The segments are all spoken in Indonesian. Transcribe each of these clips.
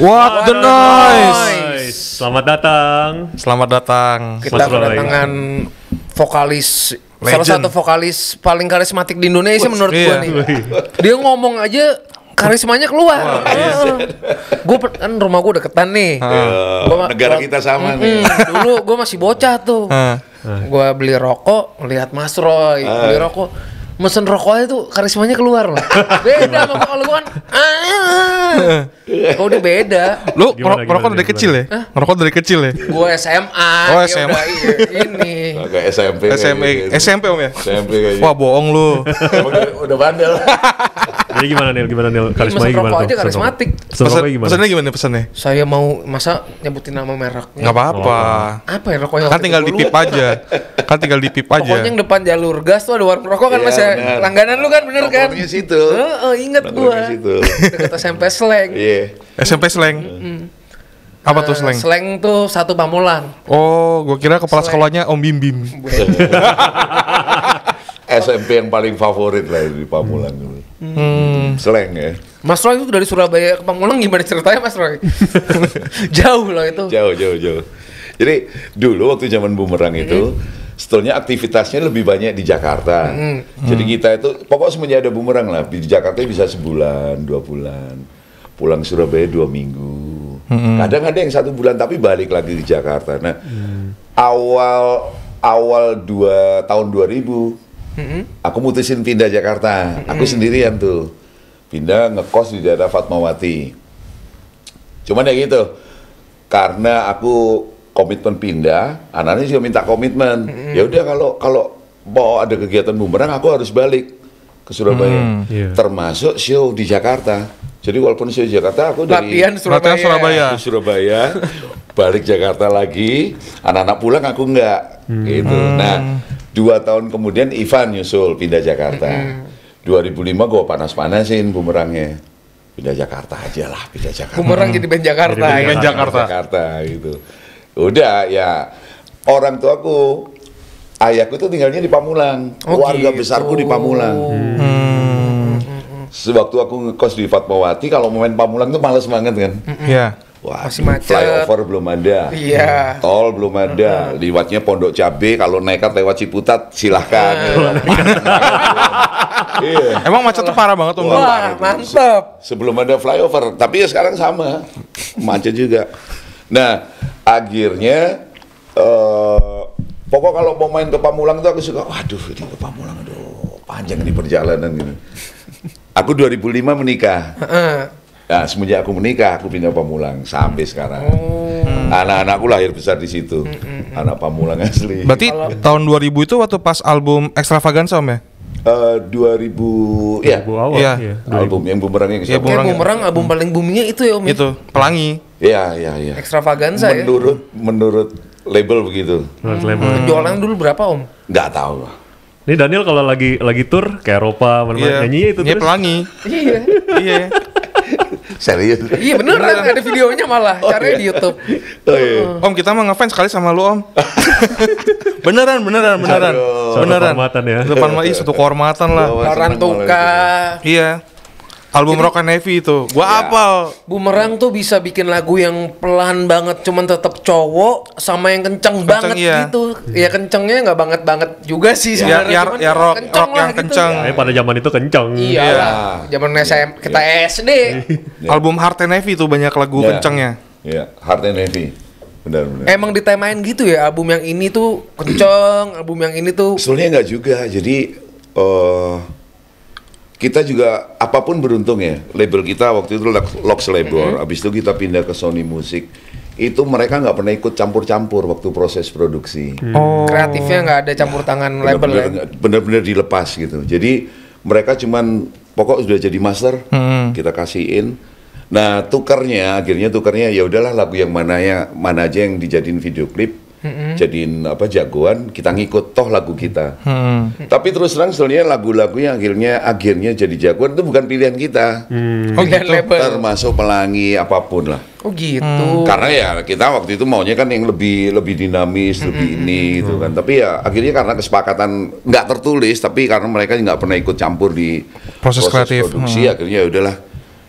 What, the noise. Selamat datang. Selamat datang. Kita kedatangan vokalis salah satu vokalis paling karismatik di Indonesia menurut iya. gue nih. Dia ngomong aja karismanya keluar. Iya ah. gue kan rumah gue deketan nih. Uh, gua, iya, negara kita sama nih. Dulu gue masih bocah tuh. Uh. Ah. Gue beli rokok, lihat Mas Roy beli rokok mesen rokoknya tuh karismanya keluar loh. Beda sama kalau gue kan. Ah. Kau udah beda. Lu ya? ngerokok dari kecil ya? Ngerokok dari kecil ya? Gue SMA. Oh SMA. Iya, iya, iya, ini. Agak SMP. SMP. SMP om ya? SMP Wah gitu. bohong lu. udah bandel. Jadi gimana Nil? Gimana Nil? Karisma ya, gimana? Aja karismatik. Pesan, gimana? Pesannya gimana pesannya? Saya mau masa nyebutin nama merek. Enggak apa-apa. Apa ya rokoknya? Kan tinggal di pip aja. Kan tinggal di pip aja. Pokoknya yang depan jalur gas tuh ada warung rokok kan iya, Mas ya. Langganan lu kan bener kan? Rokoknya situ. Oh ingat gua. Di situ. Dekat SMP Sleng. Iya. SMP Sleng. Apa tuh slang? Eh, slang tuh satu pamulan. Oh, gua kira kepala sekolahnya Om Bim Bim. SMP yang paling favorit lah di Pamulang dulu. Hmm. Seleng ya. Mas Roy itu dari Surabaya ke Pamulang gimana ceritanya Mas Roy? jauh loh itu. Jauh, jauh, jauh. Jadi dulu waktu zaman bumerang hmm. itu setelahnya aktivitasnya lebih banyak di Jakarta. Hmm. Jadi hmm. kita itu pokoknya semenjak ada bumerang lah di Jakarta bisa sebulan, dua bulan, pulang Surabaya dua minggu. Hmm. Kadang ada yang satu bulan tapi balik lagi ke Jakarta. Nah, hmm. awal awal dua tahun 2000 Aku mutusin pindah Jakarta. Aku sendirian tuh. Pindah ngekos di daerah Fatmawati. Cuman ya gitu. Karena aku komitmen pindah, anaknya juga minta komitmen. Ya udah kalau kalau mau ada kegiatan bumerang aku harus balik ke Surabaya. Mm, yeah. Termasuk show di Jakarta. Jadi walaupun show di Jakarta, aku dari latihan Surabaya, latihan Surabaya. Surabaya balik Jakarta lagi, anak-anak pulang aku enggak, hmm. gitu. Nah, hmm dua tahun kemudian Ivan nyusul pindah Jakarta mm-hmm. 2005 gue panas-panasin bumerangnya pindah Jakarta aja lah pindah Jakarta bumerang jadi band Jakarta jadi band ya? Jakarta. Jakarta gitu udah ya orang tuaku ayahku tuh tinggalnya di Pamulang oh, Keluarga gitu. besarku di Pamulang hmm. Hmm. hmm, hmm, hmm. sewaktu aku ngekos di Fatmawati kalau mau main Pamulang tuh males banget kan iya yeah Wah, masih macet. Flyover belum ada. Iya. Tol belum ada. Liwatnya Pondok Cabe kalau nekat lewat Ciputat silahkan. iya. iya. Emang macet tuh parah banget Wah, Wah, mantap. sebelum ada flyover, tapi ya sekarang sama. Macet juga. Nah, akhirnya uh, pokok kalau mau main ke Pamulang tuh aku suka, waduh ini ke Pamulang aduh panjang di perjalanan gitu. Aku 2005 menikah. Nah, semenjak aku menikah, aku pindah Pamulang sampai sekarang. Oh. Anak-anakku lahir besar di situ. Hmm, hmm, hmm. Anak Pamulang asli. Berarti Kalau... tahun 2000 itu waktu pas album Extravaganza om ya? Uh, 2000, 2000 ya, awal, ya. ya. album yang iya, bumerang yang ya, bumerang, ya, album hmm. paling boomingnya itu ya om ya? itu pelangi iya, iya, ya ya ya extravaganza menurut ya? menurut label begitu menurut label hmm. jualan dulu berapa om nggak tahu ini Daniel kalau lagi lagi tur ke Eropa mana yeah. nyanyi ya itu terus. pelangi iya iya Serius? Iya bener, ada videonya malah. Oh, Caranya iya. di YouTube. Oh, iya. Om kita mah ngefans sekali sama lu om. beneran, beneran, beneran. Aduh. Beneran. Satu kehormatan ya. Depan mah iya, satu kehormatan lah. Iya, Orang tuka. Gitu ya. Iya. Album Jadi, Rock and Heavy itu, gua ya, apal. Bumerang tuh bisa bikin lagu yang pelan banget, cuman tetap cowok sama yang kenceng, kenceng banget iya. gitu. Ya kencengnya nggak banget banget juga sih ya, sebenarnya. Ya, ya rock, kenceng rock yang gitu. kenceng. Ya, pada zaman itu kenceng. Iya. Ya. Zaman iya. SM kita ya. SD. Album Hard and Heavy tuh banyak lagu ya. kencengnya. Iya, Hard and Heavy. Benar, benar. Emang ditemain gitu ya album yang ini tuh kenceng, album yang ini tuh. Sebenarnya nggak juga. Jadi uh, kita juga apapun beruntung ya label kita waktu itu Lox label mm mm-hmm. -hmm. abis itu kita pindah ke Sony Music itu mereka nggak pernah ikut campur-campur waktu proses produksi hmm. oh. kreatifnya nggak ada campur ya, tangan -bener, label ya? bener-bener dilepas gitu jadi mereka cuman pokok sudah jadi master hmm. kita kasihin nah tukarnya akhirnya tukarnya ya udahlah lagu yang mana ya mana aja yang dijadiin video klip hmm. jadiin apa jagoan kita ngikut toh lagu kita hmm. tapi terus terang sebenarnya lagu lagu yang akhirnya akhirnya jadi jagoan itu bukan pilihan kita hmm. oh, gitu. termasuk pelangi apapun lah oh gitu hmm. karena ya kita waktu itu maunya kan yang lebih lebih dinamis hmm. lebih ini hmm. gitu kan tapi ya akhirnya karena kesepakatan nggak tertulis tapi karena mereka nggak pernah ikut campur di proses, proses kreatif produksi hmm. akhirnya ya udahlah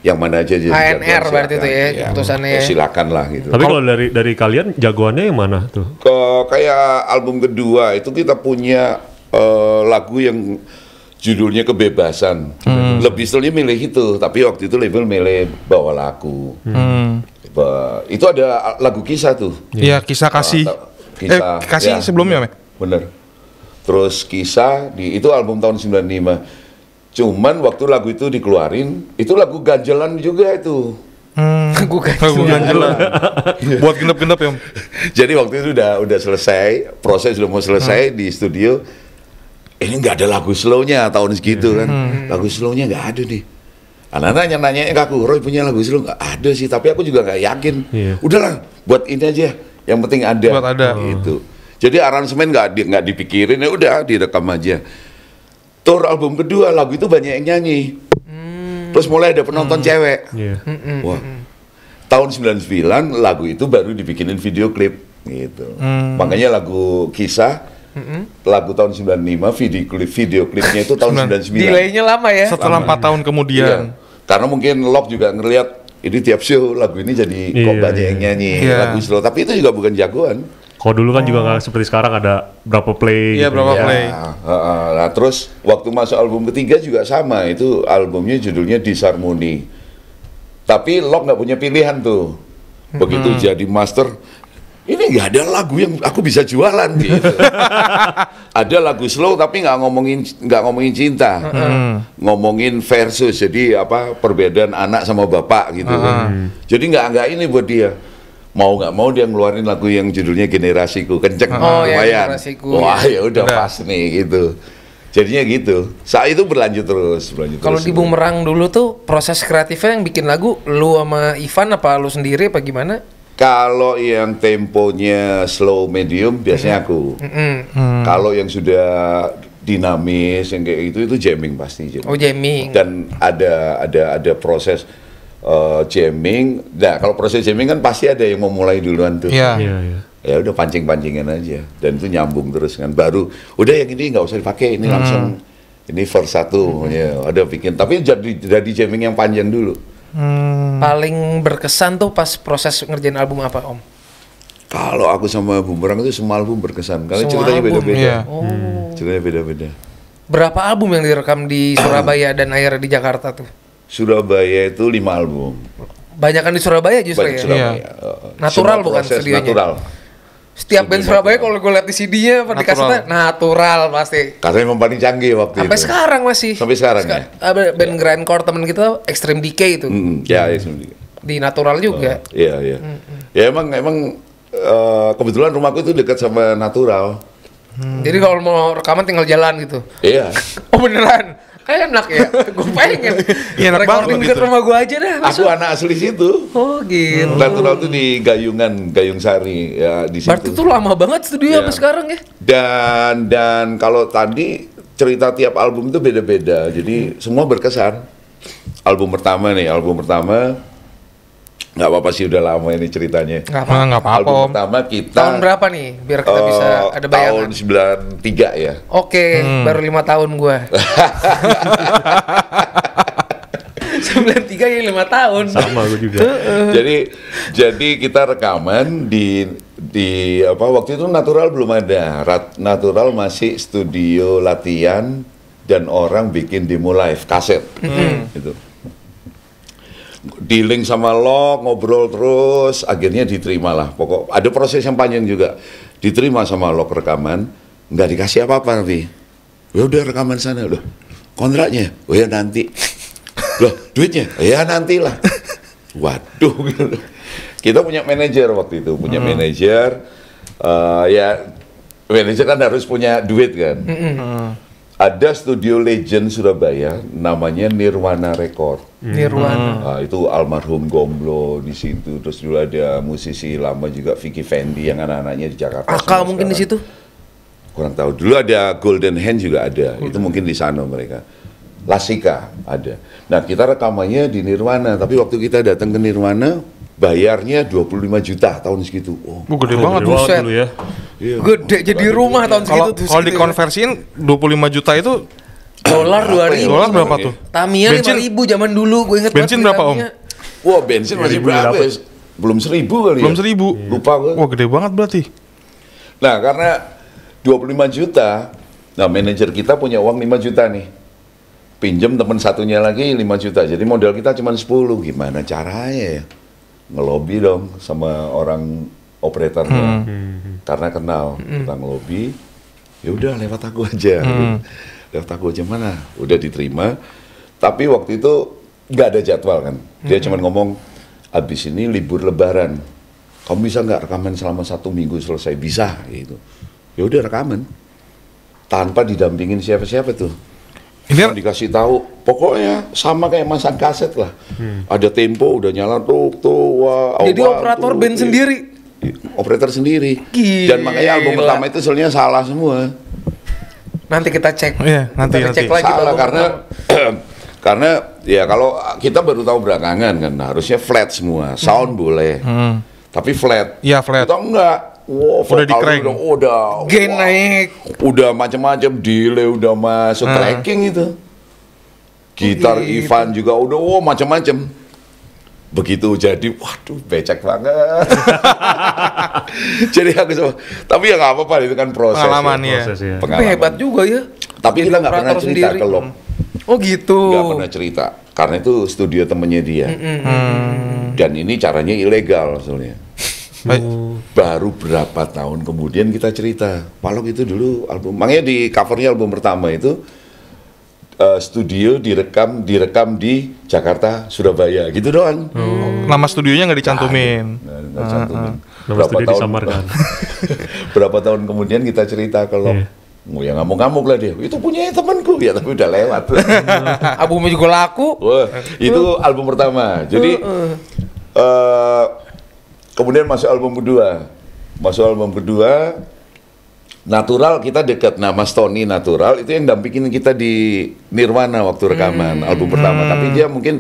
yang mana aja jadi ANR berarti itu ya, iya. ya keputusannya ya, silakan lah gitu. Tapi kalau dari dari kalian jagoannya yang mana tuh? Ke kayak album kedua itu kita punya uh, lagu yang judulnya kebebasan. Hmm. Lebih sulit milih itu, tapi waktu itu level milih bawa lagu. Hmm. itu ada lagu kisah tuh. Iya, iya. kisah kasih. Eh, kisah eh, kasih ya, sebelumnya, Mek. Bener. Terus kisah di itu album tahun 95 Cuman waktu lagu itu dikeluarin, itu lagu ganjelan juga itu. Hmm, lagu ganjelan. Iya. Buat genep-genep ya. Jadi waktu itu udah udah selesai, proses udah mau selesai hmm. di studio. Ini nggak ada lagu slownya tahun segitu kan. Hmm. Lagu slownya nggak ada nih. Anak-anak nanya-nanya ke aku, Roy punya lagu slow nggak ada sih, tapi aku juga nggak yakin. Yeah. Udahlah, buat ini aja. Yang penting ada. Buat ada. Gitu. Jadi aransemen nggak nggak dipikirin ya udah direkam aja tour album kedua lagu itu banyak yang nyanyi hmm. terus mulai ada penonton hmm. cewek yeah. Hmm, hmm, wah hmm, hmm. tahun 99 lagu itu baru dibikinin video klip gitu hmm. makanya lagu kisah Mm-hmm. Lagu tahun 95 video klip video klipnya itu tahun 99. Delaynya lama ya. Setelah lama. 4 tahun kemudian. Iya. Karena mungkin Lok juga ngeliat ini tiap show lagu ini jadi yeah, kok iya, banyak yang iya. nyanyi yeah. lagu slow tapi itu juga bukan jagoan. Kalau dulu kan oh. juga ya. nggak seperti sekarang ada berapa play. Iya gitu. berapa ya. play. Ah, ah, ah. Nah terus waktu masuk album ketiga juga sama itu albumnya judulnya Disharmony. Tapi Lok nggak punya pilihan tuh. Begitu hmm. jadi master, ini nggak ada lagu yang aku bisa jualan gitu. ada lagu slow tapi nggak ngomongin nggak ngomongin cinta, -hmm. ngomongin versus jadi apa perbedaan anak sama bapak gitu. -hmm. Jadi nggak nggak ini buat dia mau nggak mau dia ngeluarin lagu yang judulnya generasiku kenceng oh, ya, lumayan. Ya, generasiku, wah ya, ya udah pas nih gitu. Jadinya gitu. Saat itu berlanjut terus, berlanjut Kalau di Bumerang dulu tuh proses kreatifnya yang bikin lagu lu sama Ivan apa lu sendiri apa gimana? Kalau yang temponya slow medium biasanya mm-hmm. aku. Mm-hmm. Hmm. Kalau yang sudah dinamis yang kayak gitu itu jamming pasti. Jamming. Oh jamming. Dan ada ada ada proses uh, jamming. Nah, kalau proses jamming kan pasti ada yang mau mulai duluan tuh. Iya. Iya. iya. Ya udah pancing-pancingan aja dan itu nyambung terus kan. Baru udah yang ini nggak usah dipakai, ini hmm. langsung ini first satu hmm. ya ada bikin. Tapi jadi jadi jamming yang panjang dulu. Hmm. Paling berkesan tuh pas proses ngerjain album apa, Om? Kalau aku sama Bumerang itu semua album berkesan. Karena semua ceritanya beda-beda. Iya. Oh. Ceritanya beda-beda. Berapa album yang direkam di Surabaya dan akhirnya di Jakarta tuh? Surabaya itu lima album. Banyakan di Surabaya justru Banyak ya. Surabaya. Iya. Natural Semua bukan sedianya. Natural. Setiap band Surabaya kalau gue lihat di CD-nya di kasetnya natural pasti. Kasetnya memang paling canggih waktu Sampai itu. Sampai sekarang masih. Sampai sekarang Seka ya. Band ya. grindcore teman kita Extreme Decay itu. Mm, ya, Extreme Decay. Di natural juga. Uh, iya, iya. Mm, mm. Ya emang emang uh, kebetulan rumahku itu dekat sama natural. Hmm. Jadi kalau mau rekaman tinggal jalan gitu. Iya. oh beneran. Eh, enak ya gue pengen ya, enak recording dekat gitu. rumah gue aja dah masuk. aku anak asli situ oh gitu natural tuh di Gayungan Gayung Sari ya di situ berarti tuh lama banget studio ya. sampai sekarang ya dan dan kalau tadi cerita tiap album itu beda-beda jadi semua berkesan album pertama nih album pertama nggak apa-apa sih udah lama ini ceritanya. Nggak apa-apa. Nggak apa-apa. Album pertama kita. Tahun berapa nih? Biar kita uh, bisa ada bayangan. Tahun 93 ya. Oke, okay, hmm. baru lima tahun gua. 93 ya lima tahun. Sama gue juga. jadi jadi kita rekaman di di apa waktu itu natural belum ada. Rat, natural masih studio latihan dan orang bikin demo live kaset. Hmm. Gitu dealing sama lo ngobrol terus akhirnya diterima lah pokok ada proses yang panjang juga diterima sama lo rekaman nggak dikasih apa apa nanti ya udah rekaman sana loh kontraknya oh ya nanti loh duitnya oh ya nantilah waduh kita punya manajer waktu itu punya hmm. manajer uh, ya manajer kan harus punya duit kan hmm ada studio legend Surabaya namanya Nirwana Record. Hmm. Nirwana. Nah, itu almarhum Gomblo di situ. Terus dulu ada musisi lama juga Vicky Fendi yang anak-anaknya di Jakarta. Akal mungkin di situ. Kurang tahu. Dulu ada Golden Hand juga ada. Itu mungkin di sana mereka. Lasika ada. Nah, kita rekamannya di Nirwana, tapi waktu kita datang ke Nirwana bayarnya 25 juta tahun segitu. Oh, oh gede, gede oh, banget dulu ya. Iya. Gede jadi rumah tahun segitu. Kalau dikonversiin puluh 25 juta itu dolar 2000. Ya? Dolar berapa tuh? Tamiya lima 5000 zaman dulu gue inget Bensin berapa Om? Wah, wow, bensin masih berapa? Ya? Belum seribu kali ya? Belum ya? seribu. Lupa gue. Wah, gede banget berarti. Nah, karena dua puluh lima juta, nah manajer kita punya uang lima juta nih. Pinjem teman satunya lagi lima juta. Jadi modal kita cuma sepuluh. Gimana caranya ya? Ngelobi dong sama orang operatornya hmm. karena kenal hmm. tentang lobby ya udah lewat aku aja hmm. lewat aku aja mana udah diterima tapi waktu itu nggak ada jadwal kan dia hmm. cuma ngomong abis ini libur lebaran kamu bisa nggak rekaman selama satu minggu selesai bisa gitu ya udah rekaman tanpa didampingin siapa-siapa tuh ini Cuma dikasih tahu pokoknya sama kayak masang kaset lah hmm. ada tempo udah nyala tuh tuh wah jadi operator band sendiri operator sendiri. Gila. Dan makanya album pertama itu sebenarnya salah semua. Nanti kita cek. ya, nanti, cek lagi salah karena karena ya kalau kita baru tahu belakangan kan harusnya flat semua. Sound hmm. boleh. Hmm. Tapi flat. ya flat. atau enggak Wow, udah di crank. udah, udah gain wow, naik udah macam-macam delay udah masuk hmm. tracking itu gitar Ivan juga udah wow macam-macam begitu jadi waduh becek banget jadi aku coba tapi ya nggak apa-apa itu kan proses ya. pengalaman iya. ya, proses, ya. Pengalaman. Tapi hebat juga ya tapi kita nggak pernah cerita sendiri. ke lo oh gitu nggak pernah cerita karena itu studio temennya dia -hmm. dan ini caranya ilegal soalnya Baru berapa tahun kemudian kita cerita, Palok itu dulu album, makanya di covernya album pertama itu Eh, studio direkam direkam di Jakarta Surabaya gitu doang hmm. nama studionya nggak dicantumin nah, nah, cantumin. uh. Ah. berapa tahun disamarkan. berapa tahun kemudian kita cerita kalau yeah. Oh, ya ngamuk-ngamuk lah dia. Itu punya temanku ya, tapi udah lewat. Albumnya juga laku. Wah, itu album pertama. Jadi uh, uh. Eh, kemudian masuk album kedua. Masuk album kedua Natural kita dekat. Nah, Mas Tony Natural itu yang dampingin kita di Nirwana waktu rekaman hmm. album pertama. Tapi hmm. dia mungkin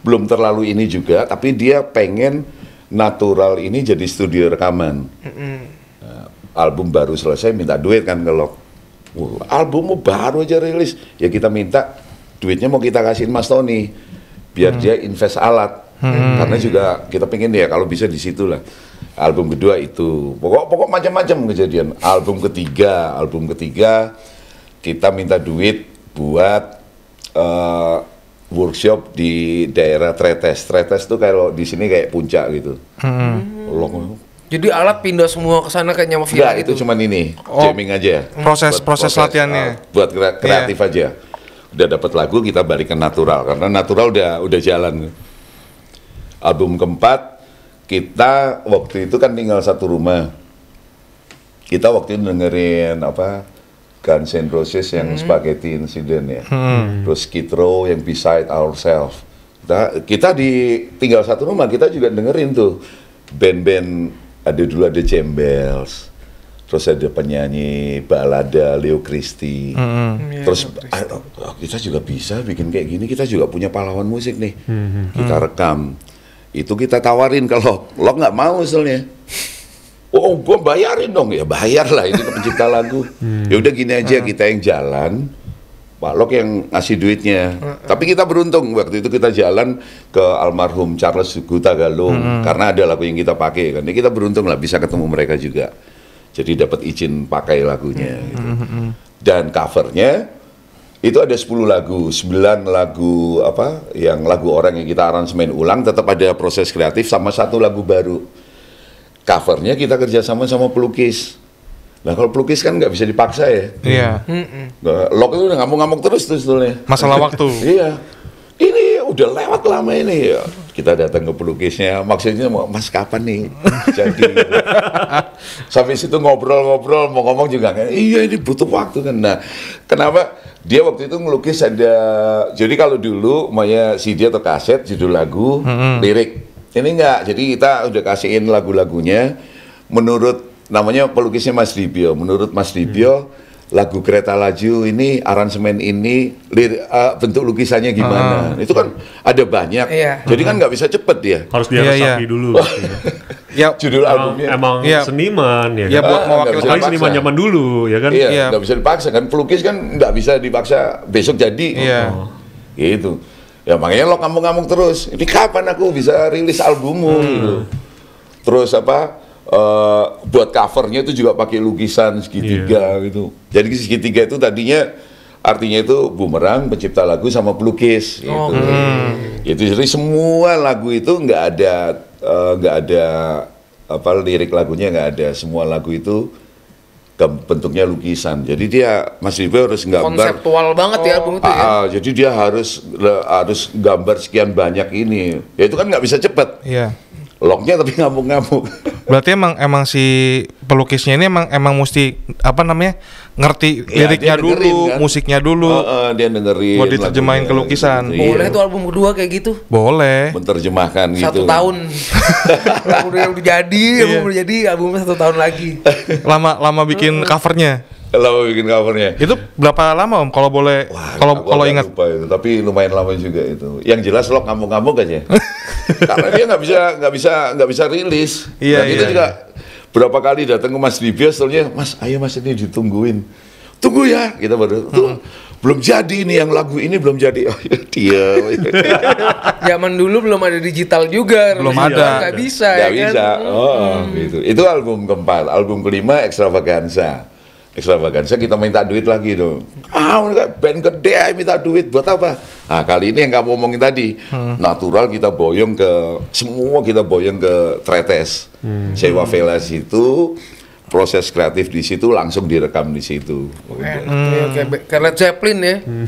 belum terlalu ini juga, tapi dia pengen Natural ini jadi studio rekaman. Hmm. Nah, album baru selesai minta duit kan Lok uh, albummu baru aja rilis ya kita minta duitnya mau kita kasihin Mas Tony biar hmm. dia invest alat hmm. karena juga kita pengen ya kalau bisa di situ album kedua itu pokok pokok macam-macam kejadian album ketiga album ketiga kita minta duit buat uh, workshop di daerah Tretes Tretes tuh kalau di sini kayak puncak gitu hmm. Long, jadi alat pindah semua ke sana kayak nyama Enggak, itu, itu cuman ini oh. jamming aja proses buat, proses, proses latihannya uh, buat iya. kreatif yeah. aja udah dapat lagu kita balikan natural karena natural udah udah jalan album keempat kita waktu itu kan tinggal satu rumah kita waktu itu dengerin apa Guns N' Roses yang hmm. Spaghetti Incident ya hmm. terus Skid Row yang Beside Ourselves kita, kita di tinggal satu rumah kita juga dengerin tuh band-band ada dulu ada Jembels terus ada penyanyi balada Leo Christie hmm iya, terus hmm. kita juga bisa bikin kayak gini kita juga punya pahlawan musik nih hmm kita hmm. rekam itu kita tawarin kalau lo nggak mau soalnya. Oh, gue bayarin dong ya, bayar lah ini pencipta lagu. Hmm. Ya udah gini aja hmm. kita yang jalan, Pak Lok yang ngasih duitnya. Hmm. Tapi kita beruntung waktu itu kita jalan ke almarhum Charles Guta Galung hmm. karena ada lagu yang kita pakai kan. Kita beruntung lah bisa ketemu mereka juga. Jadi dapat izin pakai lagunya. Gitu. Hmm. Gitu. Dan covernya itu ada 10 lagu, 9 lagu apa yang lagu orang yang kita aransemen ulang tetap ada proses kreatif sama satu lagu baru. Covernya kita kerja sama sama pelukis. Nah kalau pelukis kan nggak bisa dipaksa ya. Iya. Mm -mm. Lok itu udah ngamuk-ngamuk terus tuh sebetulnya. Masalah waktu. iya. Ini udah lewat lama ini ya. Kita datang ke pelukisnya, maksudnya mau mas kapan nih jadi. Sampai situ ngobrol-ngobrol, mau ngomong juga kan. Iya ini butuh waktu kan. Nah kenapa dia waktu itu ngelukis ada jadi kalau dulu maunya CD atau kaset judul lagu hmm. lirik ini enggak jadi kita udah kasihin lagu-lagunya menurut namanya pelukisnya Mas Dibio menurut Mas Dibio hmm. lagu kereta laju ini aransemen ini lir, uh, bentuk lukisannya gimana hmm. itu kan ada banyak yeah. jadi kan nggak bisa cepet ya, harus dia yeah, iya. dulu yep. Ya. judul emang, albumnya. Emang yep. Ya. seniman ya, ya. Kan? buat ah, mewakili ah, seniman zaman dulu ya kan. Iya, enggak iya. nggak bisa dipaksa kan pelukis kan nggak bisa dipaksa besok jadi. Iya. Yeah. Oh. Gitu. Ya makanya lo kamu ngomong terus. Ini kapan aku bisa rilis albummu hmm. gitu. Terus apa? Uh, buat covernya itu juga pakai lukisan segitiga yeah. gitu. Jadi segitiga itu tadinya artinya itu bumerang, pencipta lagu sama pelukis gitu. hmm. Oh, itu jadi semua lagu itu nggak ada Eh, nggak uh, ada apa lirik lagunya nggak ada semua lagu itu bentuknya lukisan jadi dia Mas Vivo harus gambar konseptual banget ya album itu ya ah, ah, jadi dia harus harus gambar sekian banyak ini ya itu kan nggak bisa cepet yeah. lognya tapi ngamuk-ngamuk berarti emang emang si pelukisnya ini emang emang mesti apa namanya ngerti iya, liriknya ya, dulu, kan? musiknya dulu. Uh, uh, dia dengerin. Mau diterjemahin ke lukisan. Boleh itu album kedua kayak gitu? Boleh. Menterjemahkan satu gitu. Satu tahun. udah, udah jadi, album iya. udah jadi, albumnya satu tahun lagi. lama lama bikin covernya. Lama bikin covernya. Itu berapa lama om? Kalau boleh, kalau kalau ingat. itu, tapi lumayan lama juga itu. Yang jelas lo ngamuk-ngamuk aja. Karena dia nggak bisa nggak bisa nggak bisa rilis. Iya. iya, kita juga iya berapa kali datang ke Mas Dibio soalnya Mas ayo Mas ini ditungguin tunggu ya kita baru tuh hmm. belum jadi ini yang lagu ini belum jadi oh ya dia zaman dulu belum ada digital juga belum ada nggak bisa nggak ya kan? bisa kan? oh hmm. gitu itu album keempat album kelima Extravaganza ekstravaganza kita minta duit lagi dong. Ah, band gede minta duit buat apa? Nah, kali ini yang kamu omongin tadi, hmm. natural kita boyong ke semua kita boyong ke tretes. Hmm. Sewa velas itu proses kreatif di situ langsung direkam di situ. Oke, oke. Hmm. Karena Zeppelin ya. Hmm.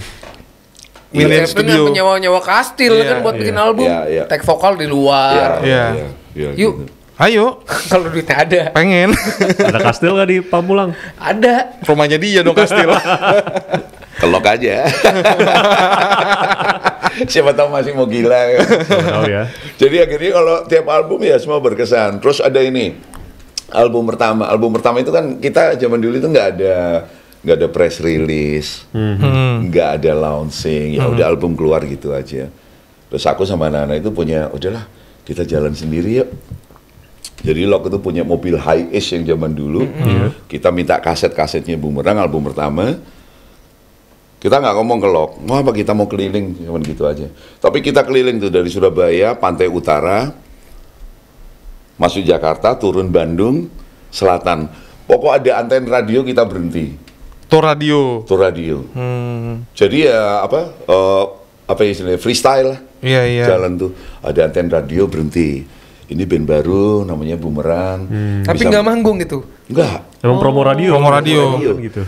William Zeppelin kan nyewa-nyewa kastil yeah, kan buat yeah. bikin album. Yeah, yeah. Take vokal di luar. Yeah, yeah. Yeah, yeah, yuk gitu Ayo. Kalau duitnya ada. Pengen. ada kastil gak di Pamulang? Ada. Rumahnya dia dong kastil. Kelok aja. Siapa tahu masih mau gila. Ya. Tahu ya. Jadi akhirnya kalau tiap album ya semua berkesan. Terus ada ini album pertama. Album pertama itu kan kita zaman dulu itu nggak ada nggak ada press release, mhm. hmm. nggak mm -hmm. ada launching. Ya mm -hmm. udah album keluar gitu aja. Terus aku sama Nana itu punya udahlah kita jalan sendiri yuk jadi Lok itu punya mobil high ace yang zaman dulu. Mm-hmm. Iya. Kita minta kaset-kasetnya Bumerang album pertama. Kita nggak ngomong ke Lok, mau apa kita mau keliling cuman gitu aja. Tapi kita keliling tuh dari Surabaya, pantai utara, masuk Jakarta, turun Bandung, selatan. Pokok ada anten radio kita berhenti. Toradio. radio. radio. Hmm. Jadi ya apa? Uh, apa istilahnya freestyle lah. Iya, iya. Jalan tuh ada anten radio berhenti ini band baru namanya Bumerang. Hmm. Tapi nggak manggung gitu. Enggak. Emang oh. promo radio. Promo radio. Gitu.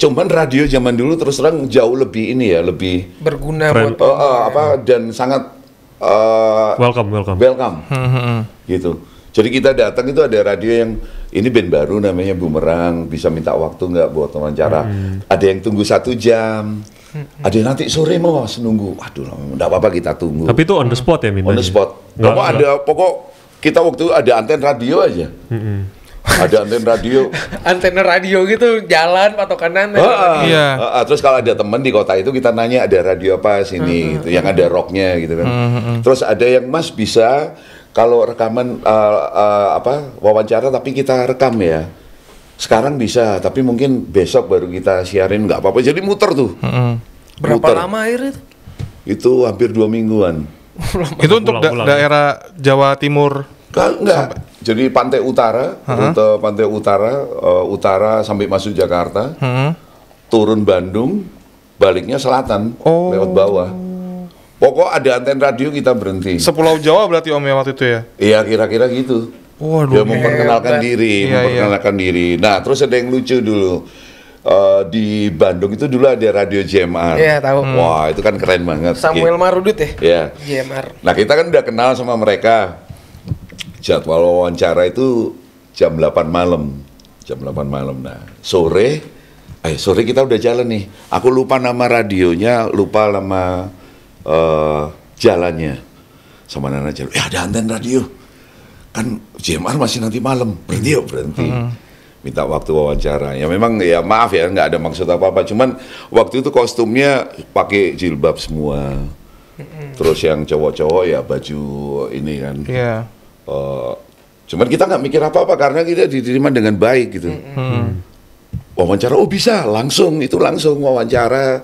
cuman radio zaman dulu terus terang jauh lebih ini ya, lebih berguna Friend. buat uh, uh, apa dan sangat uh, welcome welcome. Welcome. Hmm, hmm, hmm. gitu. Jadi kita datang itu ada radio yang ini band baru namanya Bumerang bisa minta waktu nggak buat wawancara. Hmm. Ada yang tunggu satu jam. Ada nanti sore mau nunggu. Waduh, enggak apa-apa kita tunggu. Tapi itu on the spot ya mintanya? On the spot. Enggak, pokok ada pokok kita waktu ada anten radio aja. Hmm. ada anten radio. antena radio gitu jalan kanan. Ah, iya. ah, iya. Ah, terus kalau ada temen di kota itu kita nanya ada radio apa sini hmm. gitu, yang ada rocknya gitu kan. Hmm. Terus ada yang Mas bisa kalau rekaman uh, uh, apa wawancara tapi kita rekam ya. Sekarang bisa, tapi mungkin besok baru kita siarin nggak apa-apa. Jadi muter tuh. Hmm. Berapa muter. lama akhirnya? Itu hampir dua mingguan. itu untuk da daerah Jawa Timur kan enggak sampai. jadi pantai utara uh -huh. pantai utara uh, utara sampai masuk Jakarta uh -huh. turun Bandung baliknya selatan oh. lewat bawah pokok ada anten radio kita berhenti sepulau Jawa berarti om ya waktu itu ya iya kira-kira gitu Waduh, dia memperkenalkan hebat. diri, iya, iya. memperkenalkan iya. diri. Nah, terus ada yang lucu dulu Uh, di Bandung itu dulu ada radio JMR. Iya, tahu. Hmm. Wah, itu kan keren banget. Samuel iya. Marudit ya? Iya. JMR. Nah, kita kan udah kenal sama mereka. Jadwal wawancara itu jam 8 malam. Jam 8 malam. Nah, sore eh sore kita udah jalan nih. Aku lupa nama radionya, lupa nama uh, jalannya. Sama Nana jalan. Ya, ada anten radio. Kan JMR masih nanti malam. Berhenti yuk, berhenti. Hmm minta waktu wawancara. Ya memang ya maaf ya nggak ada maksud apa-apa. Cuman waktu itu kostumnya pakai jilbab semua. Terus yang cowok-cowok ya baju ini kan. Yeah. Iya. Uh, cuman kita nggak mikir apa-apa karena kita diterima dengan baik gitu. Hmm. Wawancara oh bisa langsung itu langsung wawancara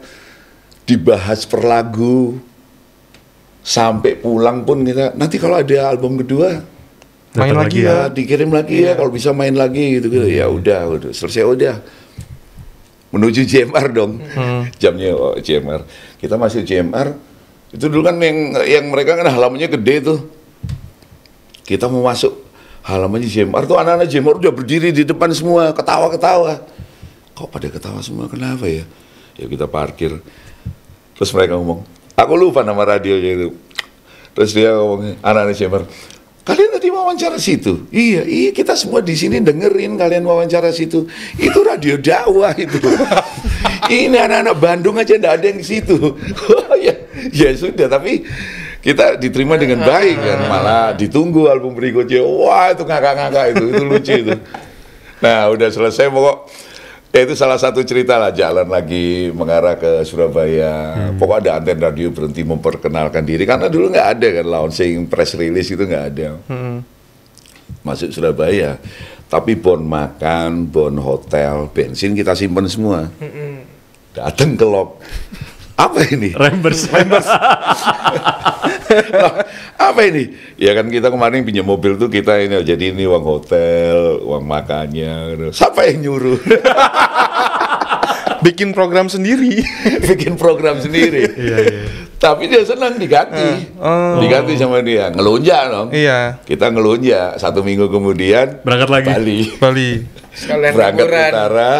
dibahas per lagu sampai pulang pun kita nanti kalau ada album kedua main lagi ya, ya dikirim lagi ya, iya. ya kalau bisa main lagi gitu gitu hmm. ya udah udah selesai udah menuju JMR dong hmm. jamnya oh, JMR kita masih JMR itu dulu kan yang yang mereka kan halamannya gede tuh kita mau masuk halamannya JMR tuh anak-anak JMR udah berdiri di depan semua ketawa-ketawa kok pada ketawa semua kenapa ya ya kita parkir terus mereka ngomong aku lupa nama radio itu terus dia ngomong anak-anak JMR Kalian tadi wawancara situ? Iya, iya kita semua di sini dengerin kalian wawancara situ. Itu radio dakwah itu. Ini anak-anak Bandung aja ndak ada yang di situ. oh ya, ya sudah tapi kita diterima dengan baik kan ah. malah ditunggu album berikutnya. Wah, itu ngakak-ngakak itu, itu lucu itu. Nah, udah selesai pokok Ya itu salah satu cerita lah jalan lagi mengarah ke Surabaya. Hmm. Pokoknya ada anten radio berhenti memperkenalkan diri karena dulu nggak ada kan launching press release itu nggak ada. Hmm. Masuk Surabaya, tapi bon makan, bon hotel, bensin kita simpen semua. Hmm. Datang ke Apa ini? Rembers. Rembers. apa ini? Ya kan kita kemarin pinjam mobil tuh kita ini jadi ini uang hotel, uang makannya. Siapa yang nyuruh? Bikin program sendiri. Bikin program sendiri. iya, iya. Tapi dia senang diganti. Uh, oh. Diganti sama dia. Ngelunjak dong. Iya. Kita ngelunjak. Satu minggu kemudian berangkat lagi. Bali. Bali. berangkat utara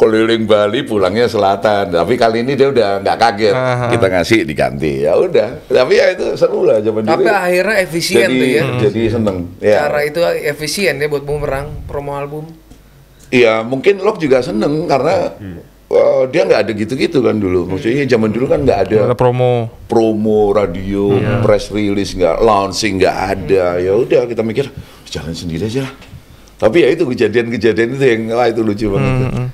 keliling Bali pulangnya selatan tapi kali ini dia udah nggak kaget Aha. kita ngasih diganti ya udah tapi ya itu seru lah zaman dulu tapi akhirnya efisien jadi, tuh ya jadi seneng ya. cara itu efisien ya buat bumerang promo album iya mungkin Lok juga seneng karena hmm. Uh, dia nggak ada gitu-gitu kan dulu hmm. maksudnya zaman dulu kan nggak ada, ada promo promo radio iya. press release nggak launching nggak ada hmm. ya udah kita mikir jalan sendiri aja lah tapi ya itu kejadian-kejadian itu yang wah itu lucu banget hmm. hmm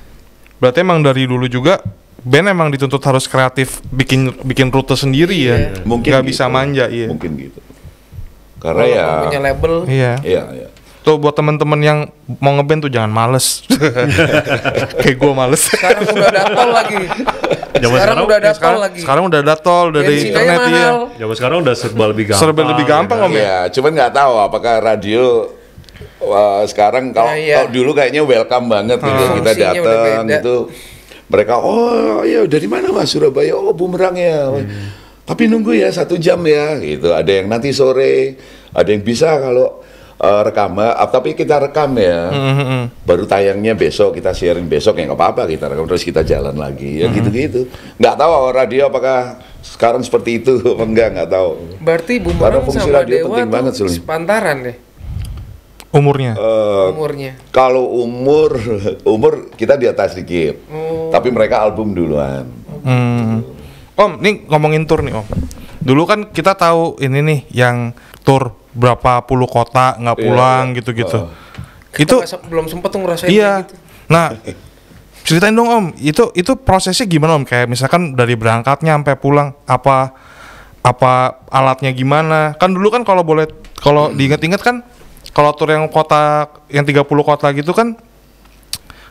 berarti emang dari dulu juga Ben emang dituntut harus kreatif bikin bikin rute sendiri ya. iya. ya mungkin nggak gitu. bisa manja iya mungkin gitu karena ya punya label iya iya, iya. Tuh buat temen-temen yang mau ngeband tuh jangan males Kayak gue males Sekarang udah ada lagi Jaman sekarang, sekarang udah ada eh, sekarang, lagi. Sekarang udah ada dari udah internet ya. Jaman sekarang udah serba lebih gampang. Serba lebih iya, gampang, Om ya. Iya, cuman nggak tahu apakah radio wah, sekarang nah, kalau, nah, iya. dulu kayaknya welcome banget gitu ah, kita datang gitu mereka oh ya dari mana mas Surabaya oh bumerang ya hmm. tapi nunggu ya satu jam ya gitu ada yang nanti sore ada yang bisa kalau uh, rekam uh, tapi kita rekam ya hmm, hmm, hmm. baru tayangnya besok kita sharing besok ya nggak apa-apa kita rekam terus kita jalan lagi ya hmm, gitu-gitu hmm. nggak tahu radio apakah sekarang seperti itu apa enggak nggak tahu berarti bumerang sama radio dewa penting banget, sepantaran deh umurnya uh, umurnya kalau umur umur kita di atas dikit hmm. Oh. tapi mereka album duluan hmm. om nih ngomongin tour nih om dulu kan kita tahu ini nih yang tour berapa puluh kota nggak iya, pulang yeah. gitu-gitu uh. itu belum sempet tuh ngerasain iya gitu. nah ceritain dong om itu itu prosesnya gimana om kayak misalkan dari berangkatnya sampai pulang apa apa alatnya gimana kan dulu kan kalau boleh kalau hmm. diinget-inget kan kalau tour yang kota yang 30 kota gitu kan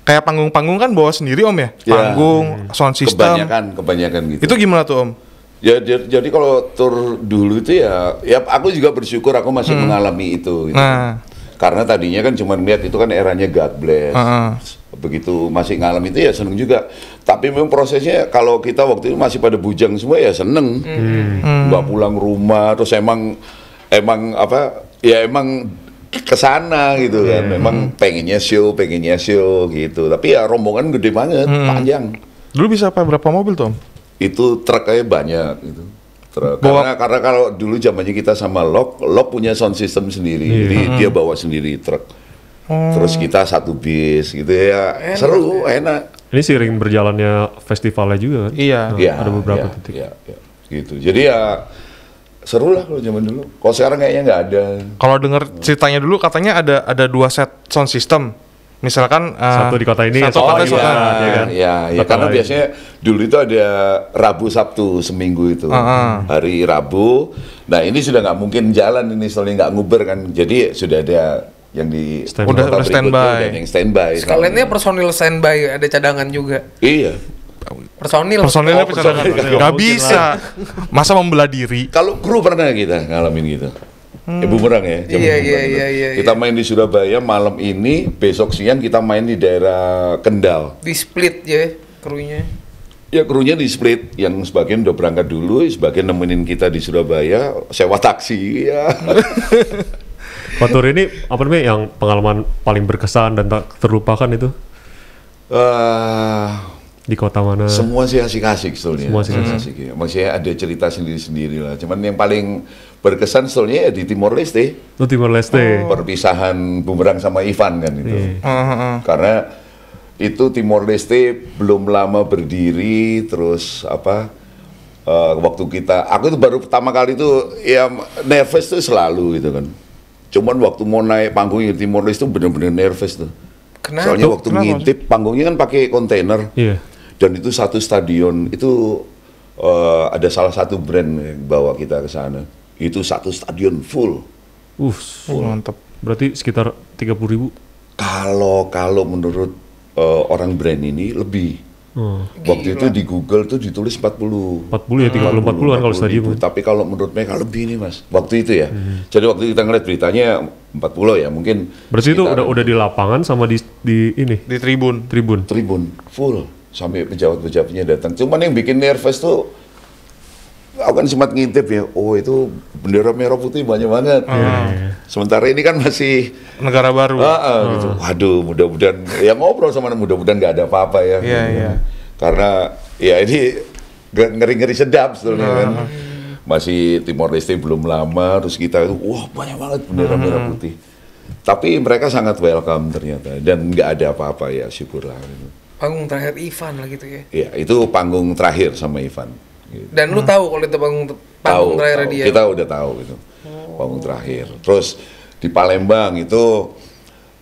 kayak panggung-panggung kan bawa sendiri om ya, ya panggung hmm. sound system kebanyakan kebanyakan gitu itu gimana tuh om ya jadi kalau tour dulu itu ya ya aku juga bersyukur aku masih hmm. mengalami itu gitu. nah karena tadinya kan cuma melihat itu kan eranya God bless uh -uh begitu masih ngalamin itu ya seneng juga tapi memang prosesnya kalau kita waktu itu masih pada bujang semua ya seneng hmm. hmm. pulang rumah terus emang emang apa ya emang ke sana gitu kan. Yeah. Memang hmm. pengennya show, pengennya show gitu. Tapi ya rombongan gede banget, hmm. panjang. Dulu bisa apa berapa mobil, tuh Itu truknya banyak gitu. Truk. Bawa... Karena karena kalau dulu zamannya kita sama Lok, Lok punya sound system sendiri. Yeah. Jadi hmm. dia bawa sendiri truk. Hmm. Terus kita satu bis gitu ya. Enak. Seru, enak. Ini sering berjalannya festivalnya juga kan? Iya. ya, ada beberapa ya, titik. Iya, ya. gitu. Jadi ya seru lah kalau zaman dulu. Kalau sekarang kayaknya nggak ada. Kalau dengar ceritanya dulu katanya ada ada dua set sound system. Misalkan uh, satu di kota ini, satu oh, kota iya, iya, kan? iya, iya. karena lain. biasanya dulu itu ada Rabu Sabtu seminggu itu uh ah, -huh. Ah. hari Rabu. Nah ini sudah nggak mungkin jalan ini soalnya nggak nguber kan, jadi sudah ada yang di stand udah, udah standby yang standby sekaliannya personil standby ada cadangan juga iya personil personilnya oh, personil nggak bisa masa membela diri kalau kru pernah kita ngalamin gitu hmm. ibu merang ya iya, iya, iya, iya, iya, kita iya. main di Surabaya malam ini besok siang kita main di daerah Kendal di split ya krunya Ya krunya di split, yang sebagian udah berangkat dulu, sebagian nemenin kita di Surabaya, sewa taksi ya. Fatur ini apa namanya yang pengalaman paling berkesan dan tak terlupakan itu? Uh, di kota mana? Semua sih asik-asik sebetulnya. Semua asik-asik. Hmm. Ya. Maksudnya ada cerita sendiri-sendiri lah. Cuman yang paling berkesan sebetulnya ya di Timor Leste. Oh, Timor Leste. Oh. Perpisahan bumerang sama Ivan kan itu. Yeah. Uh-huh. Karena itu Timor Leste belum lama berdiri terus apa uh, waktu kita aku itu baru pertama kali itu ya nervous tuh selalu gitu kan. Cuman waktu mau naik panggung di Timor Leste tuh benar-benar nervous tuh. Kenapa? Soalnya waktu Kenapa? ngintip panggungnya kan pakai kontainer. Yeah dan itu satu stadion itu uh, ada salah satu brand yang bawa kita ke sana itu satu stadion full uh full. mantap berarti sekitar 30 ribu kalau kalau menurut uh, orang brand ini lebih Hmm. Waktu Gila. itu di Google tuh ditulis 40. 40 ya 30 40, 40 an kalau stadium. Ya. Tapi kalau menurut mereka lebih ini Mas. Waktu itu ya. Hmm. Jadi waktu kita ngeliat beritanya 40 ya mungkin. Berarti itu udah udah di lapangan sama di di ini. Di tribun. Tribun. Tribun full sampai pejabat-pejabatnya datang. Cuman yang bikin nervous tuh aku kan sempat ngintip ya, oh itu bendera merah putih banyak banget. Hmm. Sementara ini kan masih negara baru. Uh, uh, hmm. gitu. Waduh, mudah-mudahan ya ngobrol sama mudah-mudahan nggak ada apa-apa ya. Iya, gitu. Iya. yeah. Hmm. Karena ya ini ngeri-ngeri sedap sebenarnya hmm. kan. Masih Timor Leste belum lama, terus kita itu wah banyak banget bendera merah hmm. putih. Tapi mereka sangat welcome ternyata dan nggak ada apa-apa ya syukurlah. Gitu panggung terakhir Ivan lah gitu ya iya itu panggung terakhir sama Ivan gitu. dan hmm. lu tahu kalau itu panggung panggung tau, terakhir tau. dia kita udah tahu gitu oh. panggung terakhir terus di Palembang itu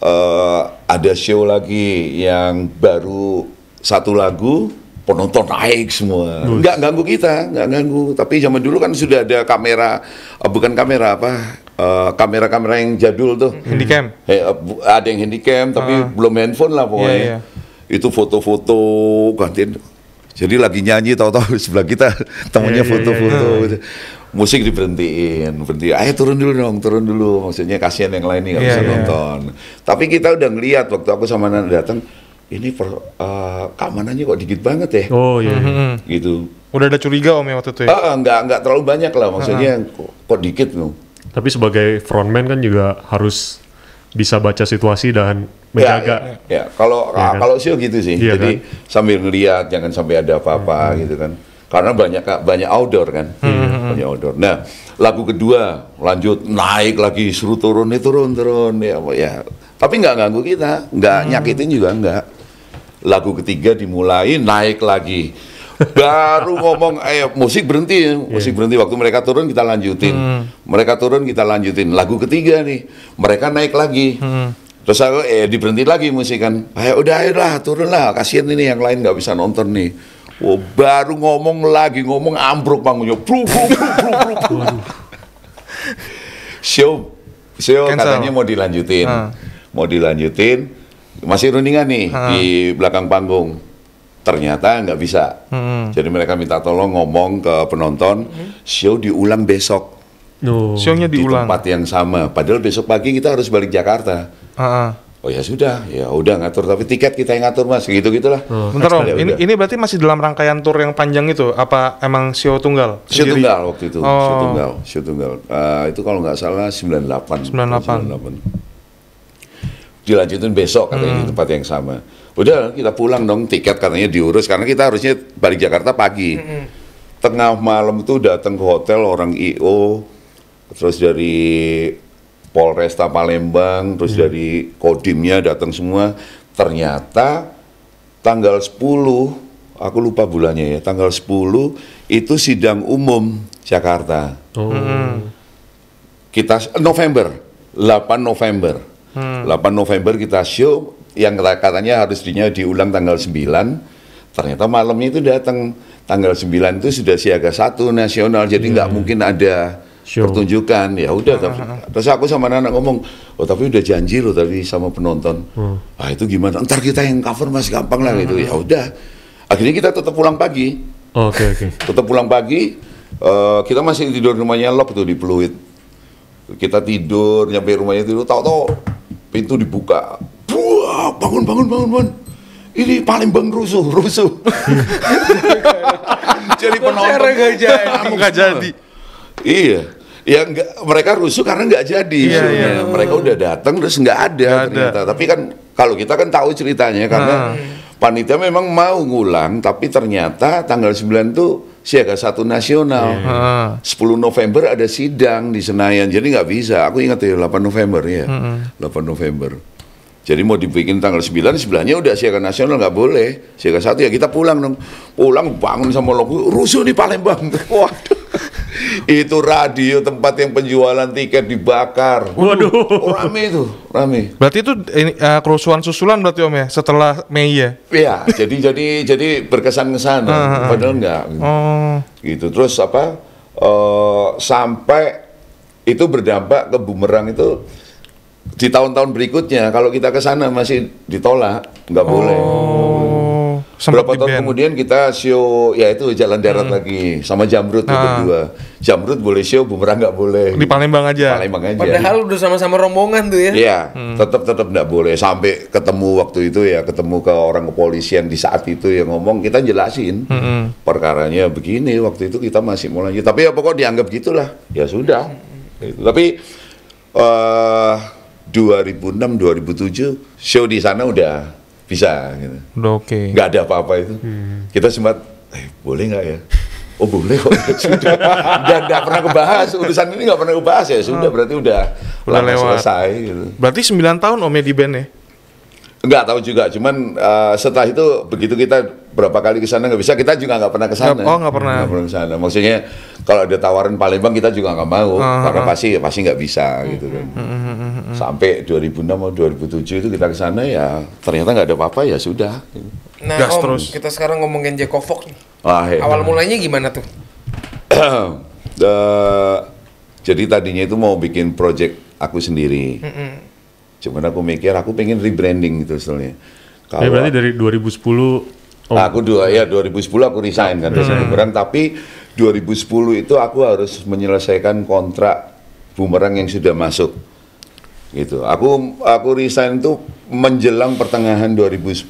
uh, ada show lagi yang baru satu lagu penonton naik semua Gak ganggu kita nggak ganggu tapi zaman dulu kan sudah ada kamera uh, bukan kamera apa eh, kamera-kamera uh, yang jadul tuh Handycam. eh, uh, ada yang handycam tapi ah. belum handphone lah iya, pokoknya yeah, yeah itu foto-foto gantiin jadi lagi nyanyi tahu-tahu sebelah kita temunya iya, iya, iya. foto-foto yeah, yeah, yeah, musik diberhentiin berhenti ayo turun dulu dong turun dulu maksudnya kasihan yang lain nih nggak bisa nonton tapi kita udah ngeliat waktu aku sama Nana datang ini per, uh, keamanannya kok dikit banget ya oh iya mm-hmm. gitu udah ada curiga om ya waktu itu ya? Uh, ah, enggak, ah, enggak terlalu banyak lah maksudnya uh-huh. kok, kok dikit loh tapi sebagai frontman kan juga harus bisa baca situasi dan ya, menjaga. Ya, ya, ya. kalau ya, kan? Ah, kalau sih gitu sih. Ya, Jadi kan? sambil ngeliat jangan sampai ada apa-apa hmm. gitu kan. Karena banyak banyak outdoor kan. Hmm. hmm, hmm. Banyak outdoor. Nah, lagu kedua lanjut naik lagi suruh turun nih turun turun ya ya. Tapi nggak ganggu kita, nggak hmm. nyakitin juga nggak. Lagu ketiga dimulai naik lagi baru ngomong eh musik berhenti iya. musik yeah. berhenti waktu mereka turun kita lanjutin hmm. mereka turun kita lanjutin lagu ketiga nih mereka naik lagi hmm. terus aku eh diberhenti lagi musik kan ayo eh, udah ayolah turunlah kasihan ini yang lain nggak bisa nonton nih Oh, baru ngomong lagi ngomong ambruk panggungnya show show Cancel. katanya mau dilanjutin uh. mau dilanjutin masih rundingan nih uh. di belakang panggung ternyata nggak bisa. Hmm. Jadi mereka minta tolong ngomong ke penonton, hmm. show diulang besok. Oh. nya diulang. Di tempat yang sama. Padahal besok pagi kita harus balik Jakarta. uh huh Oh ya sudah, ya udah ngatur. Tapi tiket kita yang ngatur mas, gitu gitulah. Ntar Bentar om, ini, ini berarti masih dalam rangkaian tour yang panjang itu? Apa emang show tunggal? Show tunggal waktu itu, oh. show tunggal, show tunggal. Uh, itu kalau nggak salah 98. 98. 98. Dilanjutin besok katanya hmm. di tempat yang sama udah kita pulang dong tiket katanya diurus karena kita harusnya balik Jakarta pagi mm -hmm. tengah malam tuh datang ke hotel orang IO terus dari Polresta Palembang terus mm -hmm. dari Kodimnya datang semua ternyata tanggal 10 aku lupa bulannya ya tanggal 10 itu sidang umum Jakarta oh. Mm -hmm. kita November 8 November Hmm. 8 November kita show, yang katanya harusnya diulang tanggal 9 ternyata malamnya itu datang tanggal 9 itu sudah siaga satu nasional jadi nggak yeah. Hmm. mungkin ada Show. pertunjukan ya udah tapi ah, ah, ah. terus aku sama anak ngomong oh tapi udah janji loh tadi sama penonton hmm. ah itu gimana ntar kita yang cover masih gampang lah gitu hmm. ya udah akhirnya kita tetap pulang pagi oke okay, oke okay, tetap pulang pagi uh, kita masih tidur rumahnya lock tuh di Pluit kita tidur nyampe rumahnya tidur tau tau pintu dibuka oh, bangun bangun bangun bangun ini paling Palembang rusuh, rusuh. jadi penonton nggak jadi, kamu nggak jadi. Iya, ya enggak, mereka rusuh karena nggak jadi. Iya, iya. Mereka udah datang terus nggak ada gak ternyata. Ada. Tapi kan kalau kita kan tahu ceritanya karena nah. panitia memang mau ngulang, tapi ternyata tanggal 9 tuh siaga satu nasional. Yeah. Iya, iya. 10 November ada sidang di Senayan, jadi nggak bisa. Aku ingat ya 8 November ya, mm -hmm. 8 November jadi mau dibikin tanggal 9, sebelahnya udah siaga nasional nggak boleh. Siaga satu ya kita pulang dong. Pulang bangun sama logo, rusuh di Palembang. Waduh. itu radio tempat yang penjualan tiket dibakar. Waduh. Oh, rame itu, rame. Berarti itu ini, uh, kerusuhan susulan berarti Om ya setelah Mei ya. Iya, jadi jadi jadi berkesan ke sana uh, padahal enggak. Oh. Gitu. Terus apa? Uh, sampai itu berdampak ke bumerang itu di tahun-tahun berikutnya kalau kita ke sana masih ditolak, nggak oh, boleh. Oh, Berapa tahun kemudian kita show ya itu jalan darat hmm. lagi sama Jamrut itu ah. dua Jamrut boleh show, bumerang nggak boleh. Di Palembang aja. Palembang aja. Padahal udah sama-sama rombongan tuh ya. Iya, hmm. tetap tetap nggak boleh sampai ketemu waktu itu ya ketemu ke orang kepolisian di saat itu yang ngomong kita jelasin hmm. perkaranya begini waktu itu kita masih mau lanjut tapi ya pokok dianggap gitulah ya sudah. hmm. Tapi uh, 2006 2007 show di sana udah bisa gitu. oke. Okay. Nggak ada apa-apa itu. Hmm. Kita sempat eh boleh nggak ya? Oh boleh kok. sudah. Dan nggak pernah kebahas urusan ini nggak pernah kebahas ya. Sudah oh. berarti udah, udah lewat. selesai. Gitu. Berarti 9 tahun Om Edi ya di band ya? Nggak tahu juga. Cuman uh, setelah itu begitu kita berapa kali ke sana nggak bisa kita juga nggak pernah ke sana oh nggak pernah nggak pernah ke sana maksudnya kalau ada tawaran Palembang kita juga nggak mau uh ah, -huh. karena ah. pasti ya pasti nggak bisa gitu kan uh mm, -huh. Mm, mm, sampai 2006 atau 2007 itu kita ke sana ya ternyata nggak ada apa-apa ya sudah nah Gas om terus. kita sekarang ngomongin Jekovok nih ah, ya. awal mulanya gimana tuh uh, jadi tadinya itu mau bikin project aku sendiri uh -huh. cuman aku mikir aku pengen rebranding gitu soalnya eh, kalau ya berarti dari 2010 Oh. aku dua ya 2010 aku resign kan hmm. Bumerang, tapi 2010 itu aku harus menyelesaikan kontrak bumerang yang sudah masuk. Gitu. Aku aku resign itu menjelang pertengahan 2010